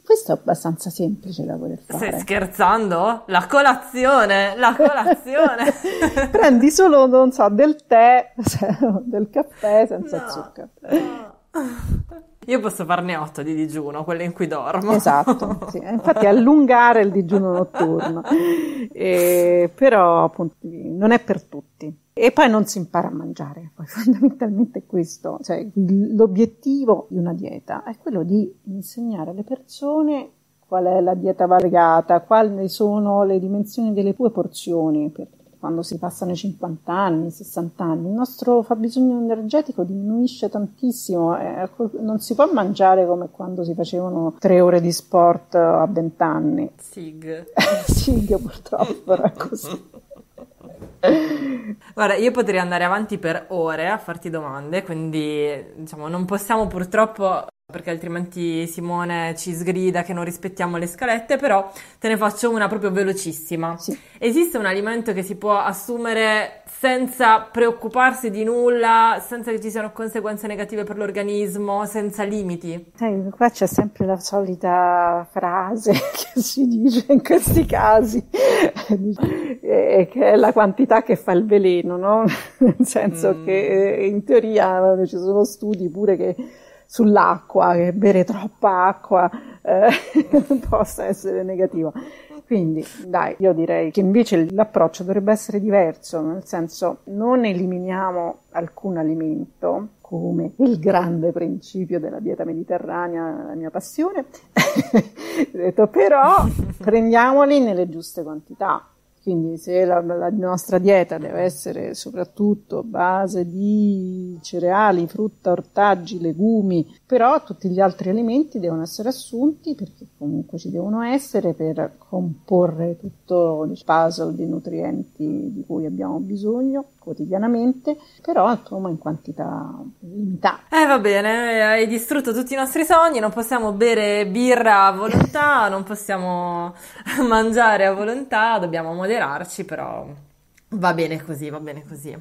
questo è abbastanza semplice da voler fare. Stai scherzando? La colazione, la colazione. Prendi solo, non so, del tè, del caffè senza no, zucchero. No. Io posso farne 8 di digiuno, quelle in cui dormo. Esatto, sì. infatti allungare il digiuno notturno, e, però appunto, non è per tutti. E poi non si impara a mangiare, poi fondamentalmente questo, cioè, l'obiettivo di una dieta è quello di insegnare alle persone qual è la dieta variegata, quali sono le dimensioni delle tue porzioni, perché quando si passano i 50 anni, i 60 anni, il nostro fabbisogno energetico diminuisce tantissimo, eh, ecco, non si può mangiare come quando si facevano tre ore di sport eh, a 20 anni. Sig. Sig purtroppo era così. Guarda, io potrei andare avanti per ore a farti domande, quindi diciamo non possiamo purtroppo perché altrimenti Simone ci sgrida che non rispettiamo le scalette, però te ne faccio una proprio velocissima. Sì. Esiste un alimento che si può assumere senza preoccuparsi di nulla, senza che ci siano conseguenze negative per l'organismo, senza limiti? Sì, eh, qua c'è sempre la solita frase che si dice in questi casi, che è la quantità che fa il veleno, no? Nel senso mm. che eh, in teoria ci sono studi pure che sull'acqua, che bere troppa acqua eh, possa essere negativa. Quindi, dai, io direi che invece l'approccio dovrebbe essere diverso, nel senso non eliminiamo alcun alimento come il grande principio della dieta mediterranea, la mia passione, detto, però prendiamoli nelle giuste quantità quindi se la, la, nostra dieta deve essere soprattutto base di cereali, frutta, ortaggi, legumi, però tutti gli altri alimenti devono essere assunti perché comunque ci devono essere per comporre tutto diciamo, il puzzle di nutrienti di cui abbiamo bisogno quotidianamente, però insomma in quantità limitata. Eh va bene, eh, hai distrutto tutti i nostri sogni, non possiamo bere birra a volontà, non possiamo mangiare a volontà, dobbiamo moderarci, però va bene così, va bene così.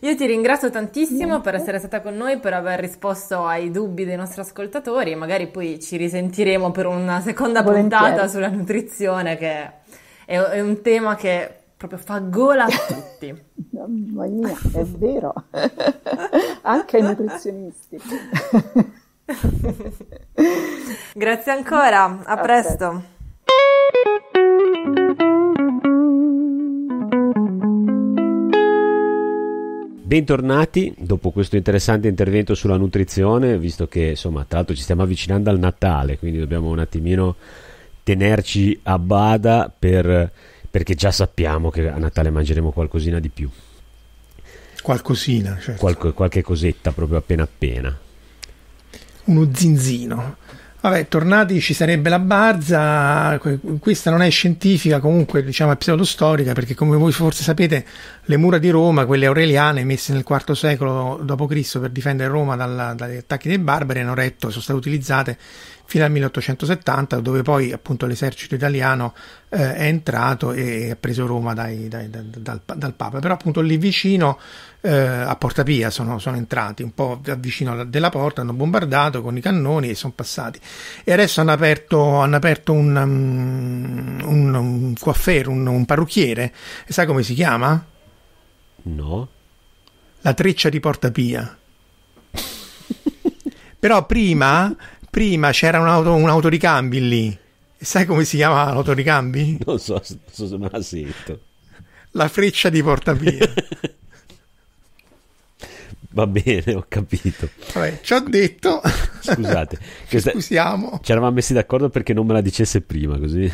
Io ti ringrazio tantissimo per essere stata con noi, per aver risposto ai dubbi dei nostri ascoltatori. Magari poi ci risentiremo per una seconda Volentieri. puntata sulla nutrizione, che è un tema che proprio fa gola a tutti. Mamma mia, è vero, anche ai nutrizionisti. Grazie ancora, a, a presto. presto. Bentornati dopo questo interessante intervento sulla nutrizione, visto che insomma, tra l'altro ci stiamo avvicinando al Natale, quindi dobbiamo un attimino tenerci a bada per perché già sappiamo che a Natale mangeremo qualcosina di più. Qualcosina, certo. Qualco, qualche cosetta proprio appena appena. Uno zinzino. Vabbè, tornati ci sarebbe la Barza, questa non è scientifica, comunque diciamo è pseudostorica, perché come voi forse sapete le mura di Roma, quelle aureliane messe nel IV secolo d.C. per difendere Roma dalla, dagli attacchi dei barbari, hanno retto, sono state utilizzate fino al 1870 dove poi appunto l'esercito italiano eh, è entrato e ha preso Roma dai, dai, dal, dal, dal, Papa, però appunto lì vicino eh, a Porta Pia sono, sono, entrati, un po' vicino della porta, hanno bombardato con i cannoni e sono passati e adesso hanno aperto, hanno aperto un, um, un, un coaffere, un, un parrucchiere, e sai come si chiama? No. La treccia di Porta Pia. Però prima Prima c'era un, auto, un autoricambi lì. Sai come si chiama l'autoricambi? Non so, non so se me la sento. La freccia di portapia. Va bene, ho capito. Vabbè, ci ho detto. Scusate, questa... scusiamo. Ci eravamo messi d'accordo perché non me la dicesse prima, così.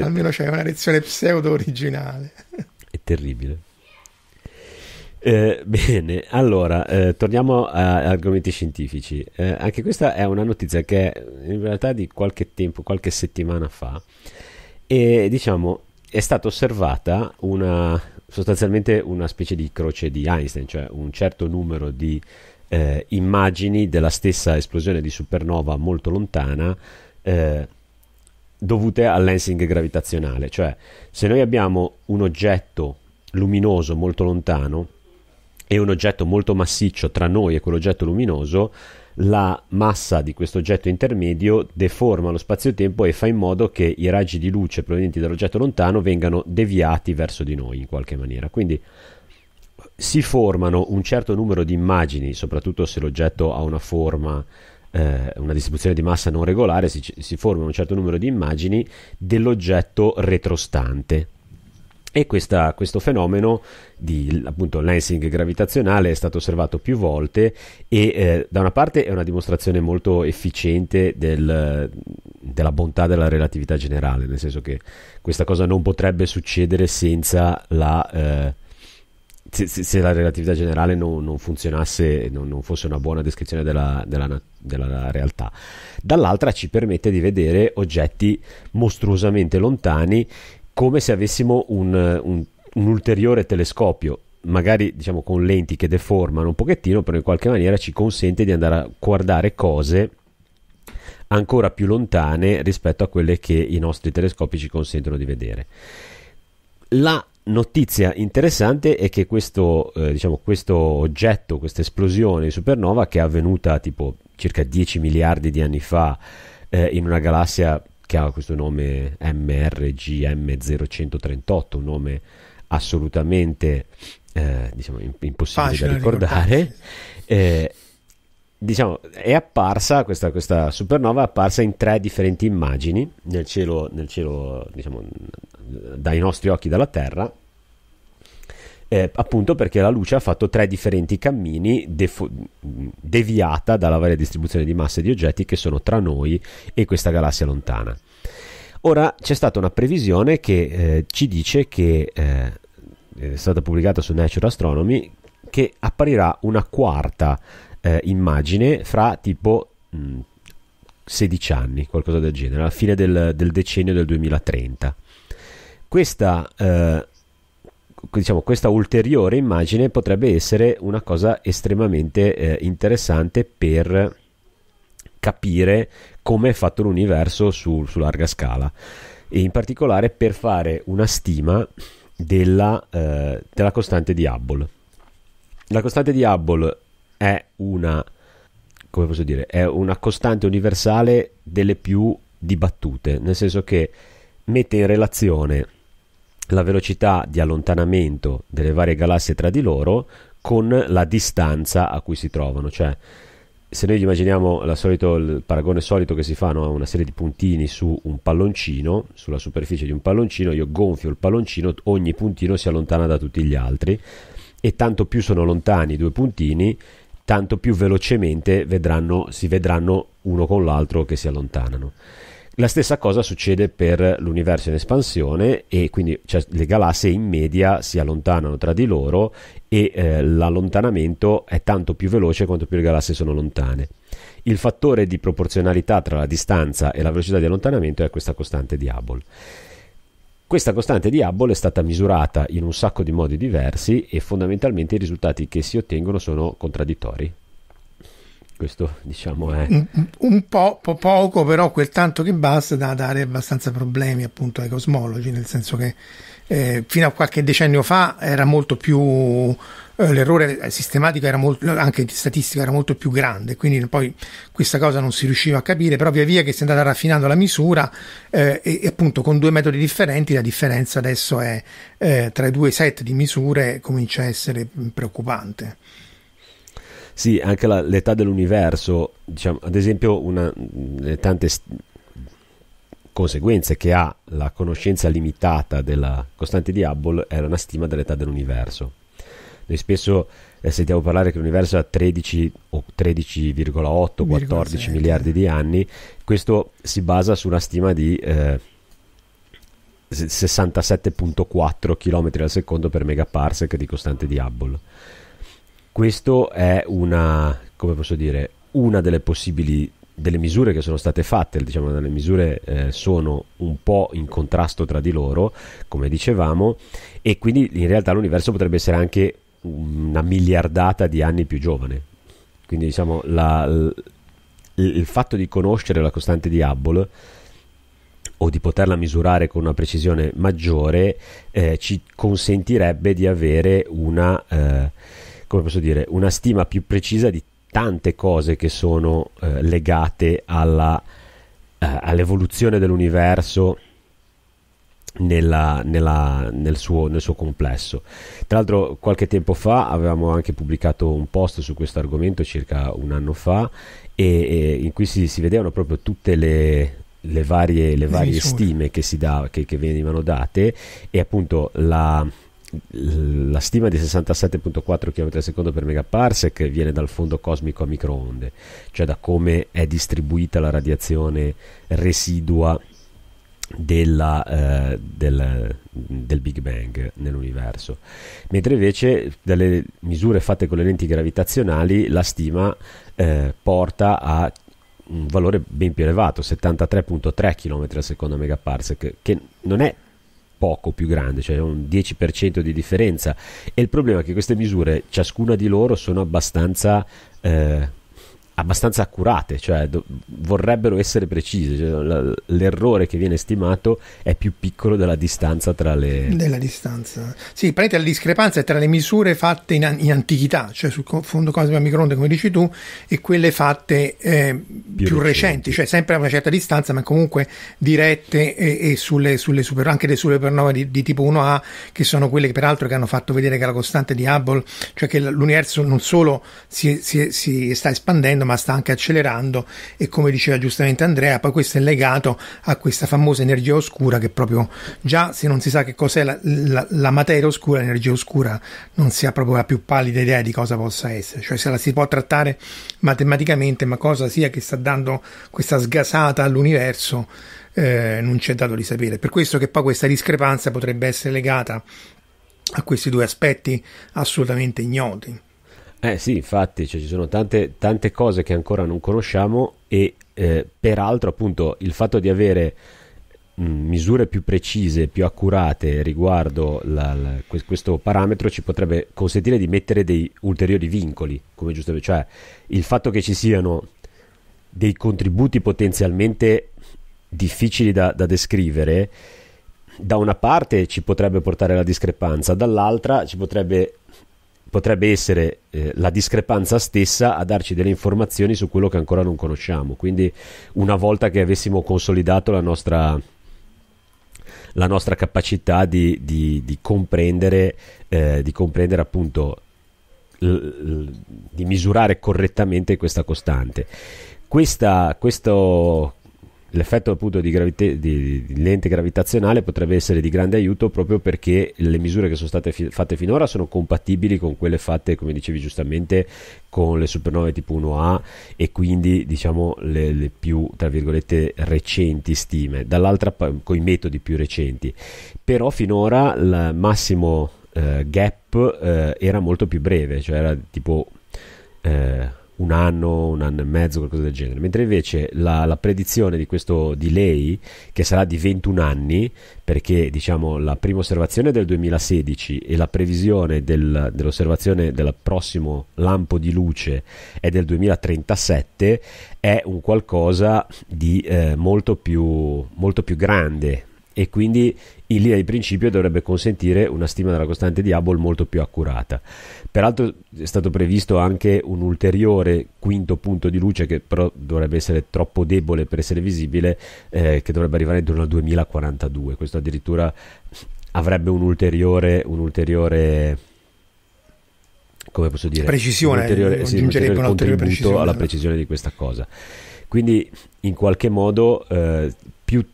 Almeno c'è una lezione pseudo originale. È terribile. Eh, bene, allora eh, torniamo a argomenti scientifici. Eh, anche questa è una notizia che è in realtà di qualche tempo, qualche settimana fa, e diciamo è stata osservata una, sostanzialmente una specie di croce di Einstein, cioè un certo numero di eh, immagini della stessa esplosione di supernova molto lontana eh, dovute al lensing gravitazionale, cioè se noi abbiamo un oggetto luminoso molto lontano e un oggetto molto massiccio tra noi e quell'oggetto luminoso, la massa di questo oggetto intermedio deforma lo spazio-tempo e fa in modo che i raggi di luce provenienti dall'oggetto lontano vengano deviati verso di noi in qualche maniera. Quindi si formano un certo numero di immagini, soprattutto se l'oggetto ha una forma, eh, una distribuzione di massa non regolare, si, si forma un certo numero di immagini dell'oggetto retrostante e questa, questo fenomeno di appunto, lensing gravitazionale è stato osservato più volte e eh, da una parte è una dimostrazione molto efficiente del, della bontà della relatività generale, nel senso che questa cosa non potrebbe succedere senza la... Eh, se, se, la relatività generale non, non funzionasse, non, non, fosse una buona descrizione della, della, della, realtà, dall'altra ci permette di vedere oggetti mostruosamente lontani come se avessimo un, un, un ulteriore telescopio magari diciamo con lenti che deformano un pochettino, però in qualche maniera ci consente di andare a guardare cose ancora più lontane rispetto a quelle che i nostri telescopi ci consentono di vedere. La notizia interessante è che questo, eh, diciamo, questo oggetto, questa esplosione di supernova che è avvenuta tipo circa 10 miliardi di anni fa eh, in una galassia che ha questo nome MRGM0138, un nome assolutamente eh, diciamo, impossibile Facile da ricordare. Eh, diciamo, è apparsa questa, questa, supernova è apparsa in tre differenti immagini nel cielo, nel cielo diciamo, dai nostri occhi dalla Terra eh, appunto perché la luce ha fatto tre differenti cammini defo- deviata dalla varia distribuzione di masse di oggetti che sono tra noi e questa galassia lontana. Ora c'è stata una previsione che eh, ci dice che eh, è stata pubblicata su Nature Astronomy che apparirà una quarta eh, immagine fra tipo mh, mm, 16 anni, qualcosa del genere, alla fine del, del decennio del 2030. Questa eh, diciamo, questa ulteriore immagine potrebbe essere una cosa estremamente eh, interessante per capire come è fatto l'universo su, su, larga scala e in particolare per fare una stima della, eh, della costante di Hubble. La costante di Hubble è una, dire, è una costante universale delle più dibattute, nel senso che mette in relazione la velocità di allontanamento delle varie galassie tra di loro con la distanza a cui si trovano, cioè se noi immaginiamo solito, il paragone solito che si fa, no? una serie di puntini su un palloncino, sulla superficie di un palloncino, io gonfio il palloncino, ogni puntino si allontana da tutti gli altri e tanto più sono lontani i due puntini, tanto più velocemente vedranno, si vedranno uno con l'altro che si allontanano. La stessa cosa succede per l'universo in espansione e quindi cioè, le galassie in media si allontanano tra di loro e eh, l'allontanamento è tanto più veloce quanto più le galassie sono lontane. Il fattore di proporzionalità tra la distanza e la velocità di allontanamento è questa costante di Hubble. Questa costante di Hubble è stata misurata in un sacco di modi diversi e fondamentalmente i risultati che si ottengono sono contraddittori. Questo diciamo è... Un, un po', po', poco, però quel tanto che basta da dare abbastanza problemi appunto ai cosmologi, nel senso che eh, fino a qualche decennio fa era molto più eh, l'errore eh, sistematico era molto, anche di statistica era molto più grande, quindi poi questa cosa non si riusciva a capire, però via via che si è andata raffinando la misura eh, e, e, appunto con due metodi differenti la differenza adesso è eh, tra i due set di misure comincia a essere mm, preoccupante. Sì, anche la, l'età dell'universo, diciamo, ad esempio, una delle tante st- conseguenze che ha la conoscenza limitata della costante di Hubble è una stima dell'età dell'universo. Noi spesso eh, sentiamo parlare che l'universo ha 13 o 13,8 14 miliardi di anni, questo si basa su una stima di eh, 67,4 km al secondo per megaparsec di costante di Hubble questo è una, come posso dire, una delle possibili delle misure che sono state fatte, diciamo, le misure eh, sono un po' in contrasto tra di loro, come dicevamo, e quindi in realtà l'universo potrebbe essere anche una miliardata di anni più giovane. Quindi diciamo la, l, il fatto di conoscere la costante di Hubble o di poterla misurare con una precisione maggiore eh, ci consentirebbe di avere una... Eh, come posso dire, una stima più precisa di tante cose che sono eh, legate alla, eh, all'evoluzione dell'universo nella, nella, nel, suo, nel, suo, complesso. Tra l'altro, qualche tempo fa avevamo anche pubblicato un post su questo argomento, circa un anno fa, e, e in cui si, si, vedevano proprio tutte le, le varie, le varie stime che, da, che, che venivano date e appunto la la stima di 67.4 km/s per megaparsec viene dal fondo cosmico a microonde, cioè da come è distribuita la radiazione residua della, eh, del, del, Big Bang nell'universo, mentre invece dalle misure fatte con le lenti gravitazionali la stima eh, porta a un valore ben più elevato, 73.3 km/s megaparsec, che non è poco più grande, cioè un 10% di differenza. E il problema è che queste misure, ciascuna di loro, sono abbastanza... Eh, abbastanza accurate, cioè do- vorrebbero essere precise. Cioè, l- l'errore che viene stimato è più piccolo della distanza tra le. Della distanza. Sì, praticamente la discrepanza tra le misure fatte in, an- in antichità, cioè sul fondo cosmico a microonde, come dici tu, e quelle fatte eh, più, più recenti. cioè sempre a una certa distanza, ma comunque dirette e, e sulle, sulle super, anche le supernove di, di tipo 1A, che sono quelle che peraltro che hanno fatto vedere che la costante di Hubble, cioè che l'universo non solo si, si, si sta espandendo, ma ma sta anche accelerando e come diceva giustamente Andrea, poi questo è legato a questa famosa energia oscura che proprio già se non si sa che cos'è la, la, la materia oscura, l'energia oscura non si ha proprio la più pallida idea di cosa possa essere, cioè se la si può trattare matematicamente, ma cosa sia che sta dando questa sgasata all'universo eh, non c'è dato di sapere. Per questo che poi questa discrepanza potrebbe essere legata a questi due aspetti assolutamente ignoti. Eh sì, infatti, cioè, ci sono tante, tante, cose che ancora non conosciamo e eh, peraltro appunto il fatto di avere mh, mm, misure più precise, più accurate riguardo la, la, questo parametro ci potrebbe consentire di mettere dei ulteriori vincoli, come giusto, cioè il fatto che ci siano dei contributi potenzialmente difficili da, da descrivere, da una parte ci potrebbe portare alla discrepanza, dall'altra ci potrebbe potrebbe essere eh, la discrepanza stessa a darci delle informazioni su quello che ancora non conosciamo. Quindi una volta che avessimo consolidato la nostra, la nostra capacità di, di, di comprendere, eh, di comprendere appunto, di misurare correttamente questa costante. Questa, questo, l'effetto appunto di, gravite- di, di, lente gravitazionale potrebbe essere di grande aiuto proprio perché le misure che sono state fi- fatte finora sono compatibili con quelle fatte, come dicevi giustamente, con le supernove tipo 1A e quindi diciamo le, le più tra virgolette recenti stime, dall'altra con i metodi più recenti. Però finora il massimo eh, gap eh, era molto più breve, cioè era tipo eh, un anno, un anno e mezzo, qualcosa del genere. Mentre invece la, la, predizione di questo delay, che sarà di 21 anni, perché diciamo la prima osservazione è del 2016 e la previsione del, dell'osservazione del prossimo lampo di luce è del 2037, è un qualcosa di eh, molto, più, molto più grande, e quindi in linea di principio dovrebbe consentire una stima della costante di Hubble molto più accurata. Peraltro è stato previsto anche un ulteriore quinto punto di luce che però dovrebbe essere troppo debole per essere visibile, eh, che dovrebbe arrivare intorno al 2042. Questo addirittura avrebbe un ulteriore, un ulteriore come posso dire, precisione, un ulteriore, sì, un ulteriore contributo precisione. alla precisione di questa cosa. Quindi in qualche modo eh, più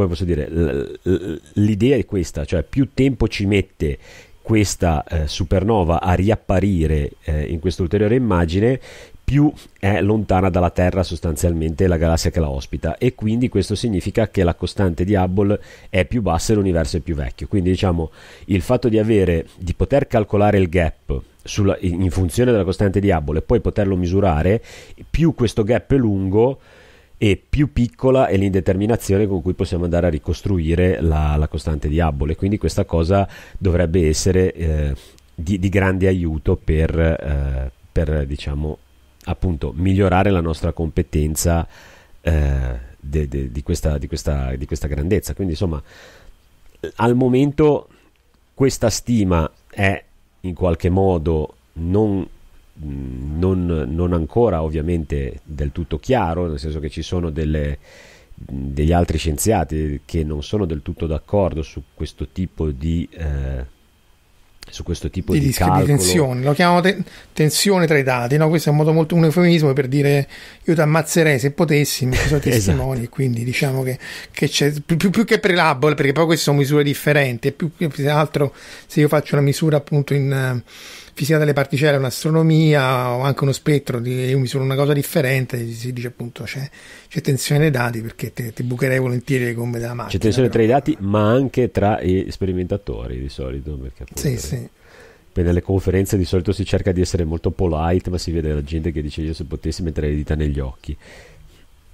come posso dire, l'idea è questa, cioè più tempo ci mette questa eh, supernova a riapparire eh, in questa ulteriore immagine, più è lontana dalla Terra sostanzialmente la galassia che la ospita e quindi questo significa che la costante di Hubble è più bassa e l'universo è più vecchio. Quindi diciamo il fatto di, avere, di poter calcolare il gap sulla, in funzione della costante di Hubble e poi poterlo misurare, più questo gap è lungo, e più piccola è l'indeterminazione con cui possiamo andare a ricostruire la, la costante di Hubble. Quindi questa cosa dovrebbe essere eh, di, di, grande aiuto per, eh, per diciamo, appunto, migliorare la nostra competenza eh, de, de, di, questa, di, questa, di questa grandezza. Quindi insomma, al momento questa stima è in qualche modo non Mm, non, non ancora ovviamente del tutto chiaro, nel senso che ci sono delle, mm, degli altri scienziati che non sono del tutto d'accordo su questo tipo di... Eh, su questo tipo di, di calcolo. tensione, lo chiamano te- tensione tra i dati, no? questo è un modo molto un eufemismo per dire io ti ammazzerei se potessi, ma sono esatto. testimoni, esatto. quindi diciamo che, che c'è più, più, che per l'abol, perché poi queste sono misure differenti, più che altro se io faccio una misura appunto in... Uh, fisica delle particelle, un'astronomia o anche uno spettro di io mi sono una cosa differente, si dice appunto c'è, c'è tensione dei dati perché ti bucherei volentieri le gomme della macchina. C'è tensione però. tra i dati ma anche tra gli sperimentatori di solito. Perché appunto sì, sì. Per nelle conferenze di solito si cerca di essere molto polite ma si vede la gente che dice io se potessi mettere le dita negli occhi.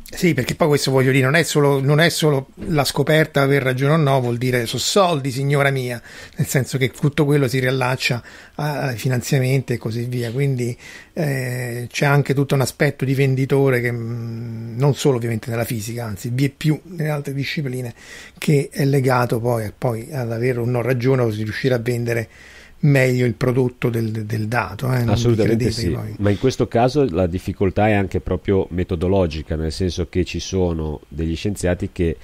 Sì, perché poi questo voglio dire, non è, solo, non è solo la scoperta aver ragione o no, vuol dire sono soldi, signora mia, nel senso che tutto quello si riallaccia ai finanziamenti e così via. Quindi eh, c'è anche tutto un aspetto di venditore che mm, non solo ovviamente nella fisica, anzi vi è più nelle altre discipline, che è legato poi, poi ad avere o no ragione o si riuscire a vendere meglio il prodotto del, del dato. Eh? Assolutamente sì, poi. ma in questo caso la difficoltà è anche proprio metodologica, nel senso che ci sono degli scienziati che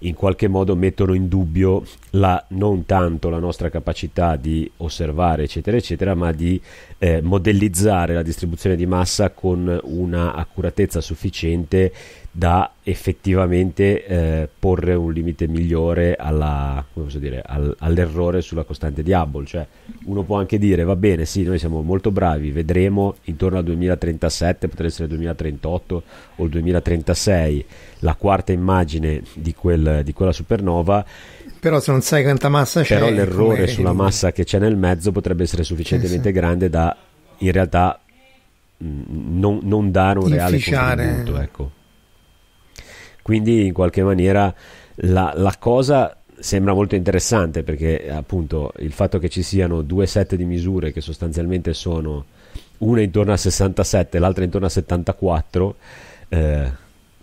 in qualche modo mettono in dubbio la, non tanto la nostra capacità di osservare eccetera eccetera ma di eh, modellizzare la distribuzione di massa con una accuratezza sufficiente da effettivamente eh, porre un limite migliore alla, dire, al, all'errore sulla costante di Hubble. Cioè, uno può anche dire, va bene, sì, noi siamo molto bravi, vedremo intorno al 2037, potrebbe essere il 2038 o il 2036, la quarta immagine di, quel, di quella supernova. Però se non sai quanta massa c'è... Però l'errore sulla massa che c'è nel mezzo potrebbe essere sufficientemente sì, sì. grande da, in realtà, mh, mm, non, non, dare un Inficiare. reale contributo, ecco. Quindi in qualche maniera la, la cosa sembra molto interessante perché appunto il fatto che ci siano due set di misure che sostanzialmente sono una intorno a 67 l'altra intorno a 74 eh,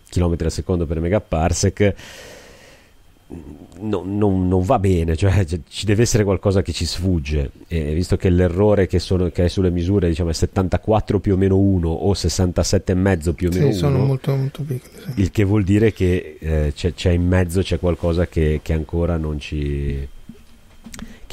km al secondo per megaparsec No, non, non, va bene, cioè, ci deve essere qualcosa che ci sfugge, e visto che l'errore che, sono, che, è sulle misure diciamo, è 74 più o meno 1 o 67,5 più o meno sì, 1, molto, molto piccoli, sì. il che vuol dire che eh, c'è, c'è, in mezzo c'è qualcosa che, che ancora non ci,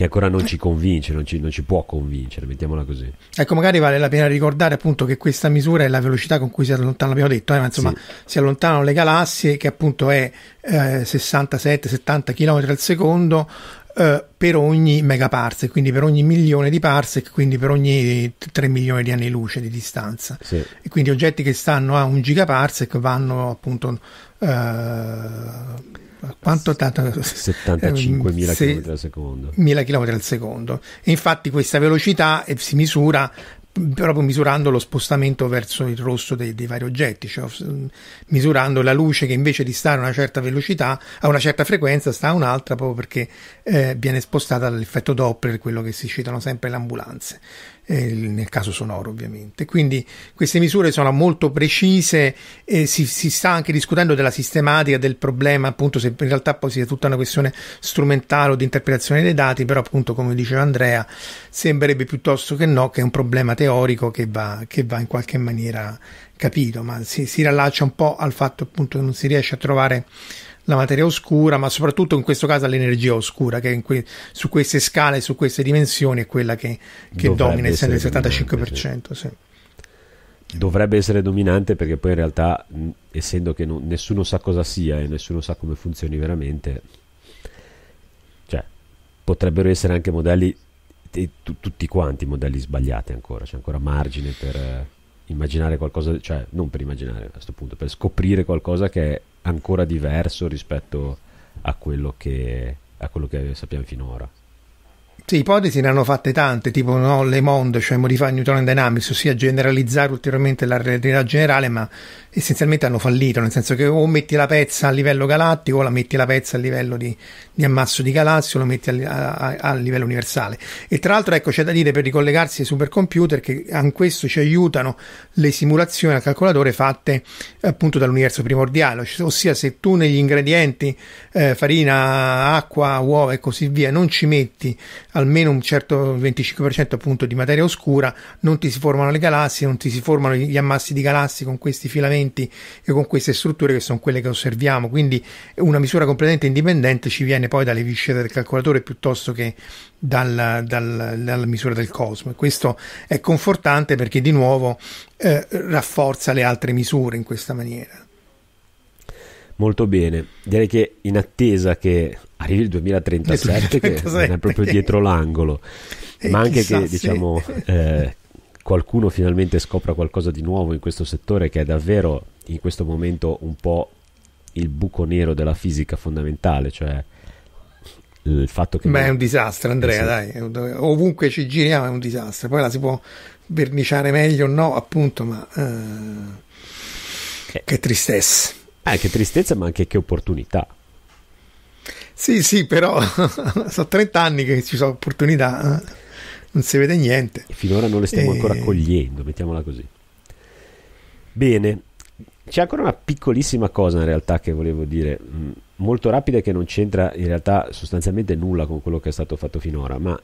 che ancora non ci convince, non ci, non ci, può convincere, mettiamola così. Ecco, magari vale la pena ricordare appunto che questa misura è la velocità con cui si allontanano, abbiamo detto, eh, ma insomma sì. si allontanano le galassie che appunto è eh, 67-70 km al secondo eh, per ogni megaparsec, quindi per ogni milione di parsec, quindi per ogni 3 milioni di anni luce di distanza. Sì. E quindi oggetti che stanno a un gigaparsec vanno appunto... Eh, quanto tanto? 75.000 se, km al secondo. 1.000 km al secondo. E infatti questa velocità eh, si misura proprio misurando lo spostamento verso il rosso dei, dei, vari oggetti, cioè misurando la luce che invece di stare a una certa velocità, a una certa frequenza, sta a un'altra proprio perché eh, viene spostata dall'effetto Doppler, quello che si citano sempre le ambulanze nel caso sonoro ovviamente. Quindi queste misure sono molto precise e si, si, sta anche discutendo della sistematica del problema, appunto se in realtà poi sia tutta una questione strumentale o di interpretazione dei dati, però appunto come diceva Andrea sembrerebbe piuttosto che no che è un problema teorico che va, che va in qualche maniera capito, ma si, si rallaccia un po' al fatto appunto che non si riesce a trovare la materia oscura, ma soprattutto in questo caso l'energia oscura, che que- su queste scale, su queste dimensioni è quella che, che domina, essendo il 75%. Sì. Sì. Dovrebbe essere dominante perché poi in realtà, mh, essendo che non, nessuno sa cosa sia e nessuno sa come funzioni veramente, cioè, potrebbero essere anche modelli, t- tutti quanti modelli sbagliati ancora, c'è ancora margine per eh, immaginare qualcosa, cioè non per immaginare a questo punto, per scoprire qualcosa che è ancora diverso rispetto a quello che, a quello che sappiamo finora. Sì, ipotesi ne hanno fatte tante, tipo no, Le Monde, cioè modificare Newtonian Dynamics, ossia generalizzare ulteriormente la relatività generale, ma essenzialmente hanno fallito, nel senso che o metti la pezza a livello galattico, o la metti la pezza a livello di, di ammasso di galassie, o la metti a, a, a, livello universale. E tra l'altro, ecco, c'è da dire per ricollegarsi ai supercomputer che a questo ci aiutano le simulazioni al calcolatore fatte appunto dall'universo primordiale, cioè, ossia se tu negli ingredienti eh, farina, acqua, uova e così via non ci metti a almeno un certo 25% appunto di materia oscura, non ti si formano le galassie, non ti si formano gli ammassi di galassie con questi filamenti e con queste strutture che sono quelle che osserviamo. Quindi una misura completamente indipendente ci viene poi dalle viscere del calcolatore piuttosto che dal, dal, dalla misura del cosmo. E questo è confortante perché di nuovo eh, rafforza le altre misure in questa maniera. Molto bene, direi che in attesa che arrivi il 2037 2037 che non è proprio dietro l'angolo eh, ma anche che diciamo eh, qualcuno finalmente scopra qualcosa di nuovo in questo settore che è davvero in questo momento un po' il buco nero della fisica fondamentale cioè il fatto che. Beh, è un disastro, Andrea, eh, dai, ovunque ci giriamo è un disastro. Poi la si può verniciare meglio o no, appunto, ma. eh. eh. Che tristezza. Eh, che tristezza, ma anche che opportunità. Sì, sì, però sono 30 anni che ci sono opportunità, eh. non si vede niente. E finora non le stiamo e... ancora cogliendo, mettiamola così. Bene, c'è ancora una piccolissima cosa in realtà che volevo dire, mm, molto rapida che non c'entra in realtà sostanzialmente nulla con quello che è stato fatto finora, ma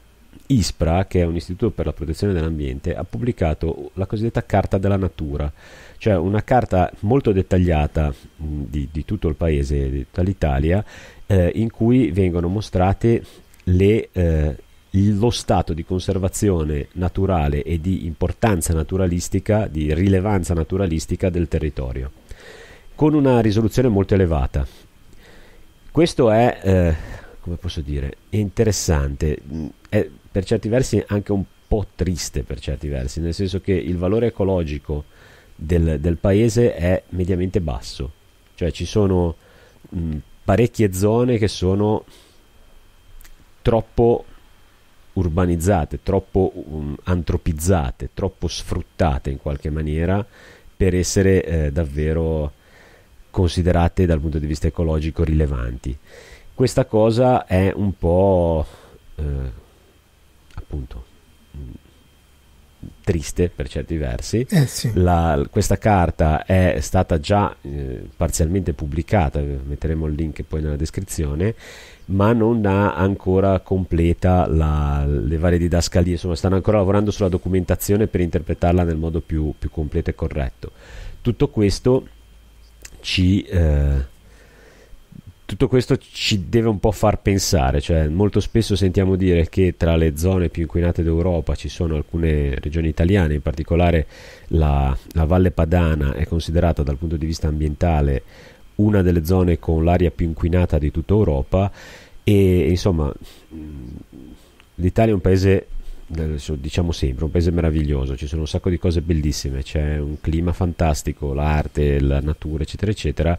ISPRA, che è un istituto per la protezione dell'ambiente, ha pubblicato la cosiddetta Carta della Natura cioè una carta molto dettagliata di, di tutto il paese, di tutta l'Italia, eh, in cui vengono mostrate le, eh, lo stato di conservazione naturale e di importanza naturalistica, di rilevanza naturalistica del territorio, con una risoluzione molto elevata. Questo è, eh, come posso dire, interessante, è per certi versi anche un po' triste per certi versi, nel senso che il valore ecologico del, del paese è mediamente basso, cioè ci sono mh, parecchie zone che sono troppo urbanizzate, troppo um, antropizzate, troppo sfruttate in qualche maniera per essere eh, davvero considerate dal punto di vista ecologico rilevanti. Questa cosa è un po' eh, appunto triste per certi versi. Eh sì. la, questa carta è stata già eh, parzialmente pubblicata, metteremo il link poi nella descrizione, ma non ha ancora completa la, le varie didascalie, insomma stanno ancora lavorando sulla documentazione per interpretarla nel modo più, più completo e corretto. Tutto questo ci... Eh, tutto questo ci deve un po' far pensare, cioè molto spesso sentiamo dire che tra le zone più inquinate d'Europa ci sono alcune regioni italiane, in particolare la, la Valle Padana è considerata dal punto di vista ambientale una delle zone con l'aria più inquinata di tutta Europa e insomma l'Italia è un paese diciamo sempre un paese meraviglioso ci sono un sacco di cose bellissime c'è un clima fantastico l'arte la natura eccetera eccetera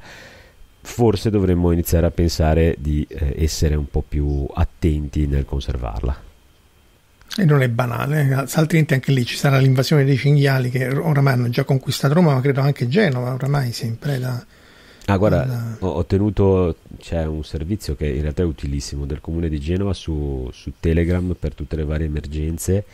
forse dovremmo iniziare a pensare di eh, essere un po' più attenti nel conservarla. E non è banale, eh, altrimenti anche lì ci sarà l'invasione dei cinghiali che oramai hanno già conquistato Roma, ma credo anche Genova oramai sempre da... Ah guarda, da... ho tenuto, c'è un servizio che in realtà è utilissimo del comune di Genova su, su Telegram per tutte le varie emergenze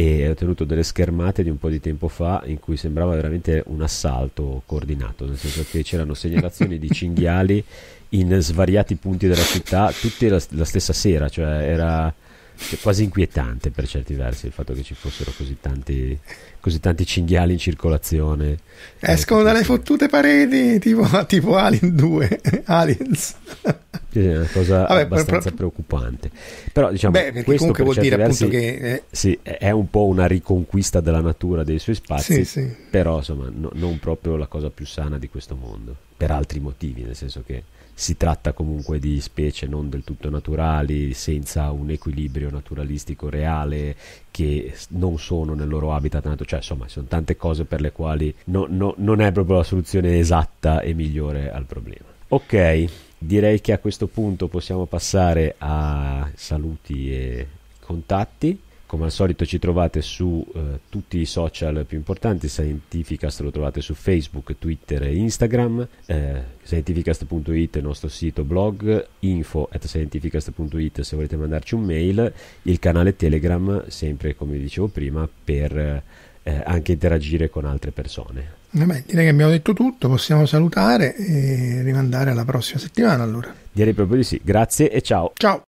e ho tenuto delle schermate di un po' di tempo fa in cui sembrava veramente un assalto coordinato, nel senso che c'erano segnalazioni di cinghiali in svariati punti della città, tutte la, la stessa sera, cioè era cioè, quasi inquietante per certi versi il fatto che ci fossero così tanti, così tanti cinghiali in circolazione. Escono eh, dalle fottute pareti, tipo, tipo Alien 2, Aliens è una cosa Vabbè, abbastanza per... preoccupante. Però diciamo, Beh, questo vuol dire diversi, appunto che eh, sì, è un po' una riconquista della natura dei suoi spazi, sì, sì. però insomma no, non proprio la cosa più sana di questo mondo, per altri motivi, nel senso che si tratta comunque di specie non del tutto naturali, senza un equilibrio naturalistico reale, che non sono nel loro habitat nato, cioè insomma sono tante cose per le quali no, no, non è proprio la soluzione esatta e migliore al problema. Ok, direi che a questo punto possiamo passare a saluti e contatti. Come al solito ci trovate su eh, tutti i social più importanti, Scientificast lo trovate su Facebook, Twitter e Instagram, eh, scientificast.it il nostro sito blog, info at scientificast.it se volete mandarci un mail, il canale Telegram sempre come dicevo prima per eh, anche interagire con altre persone. Vabbè, direi che abbiamo detto tutto, possiamo salutare e rimandare alla prossima settimana allora. Direi proprio di sì, grazie e ciao. Ciao.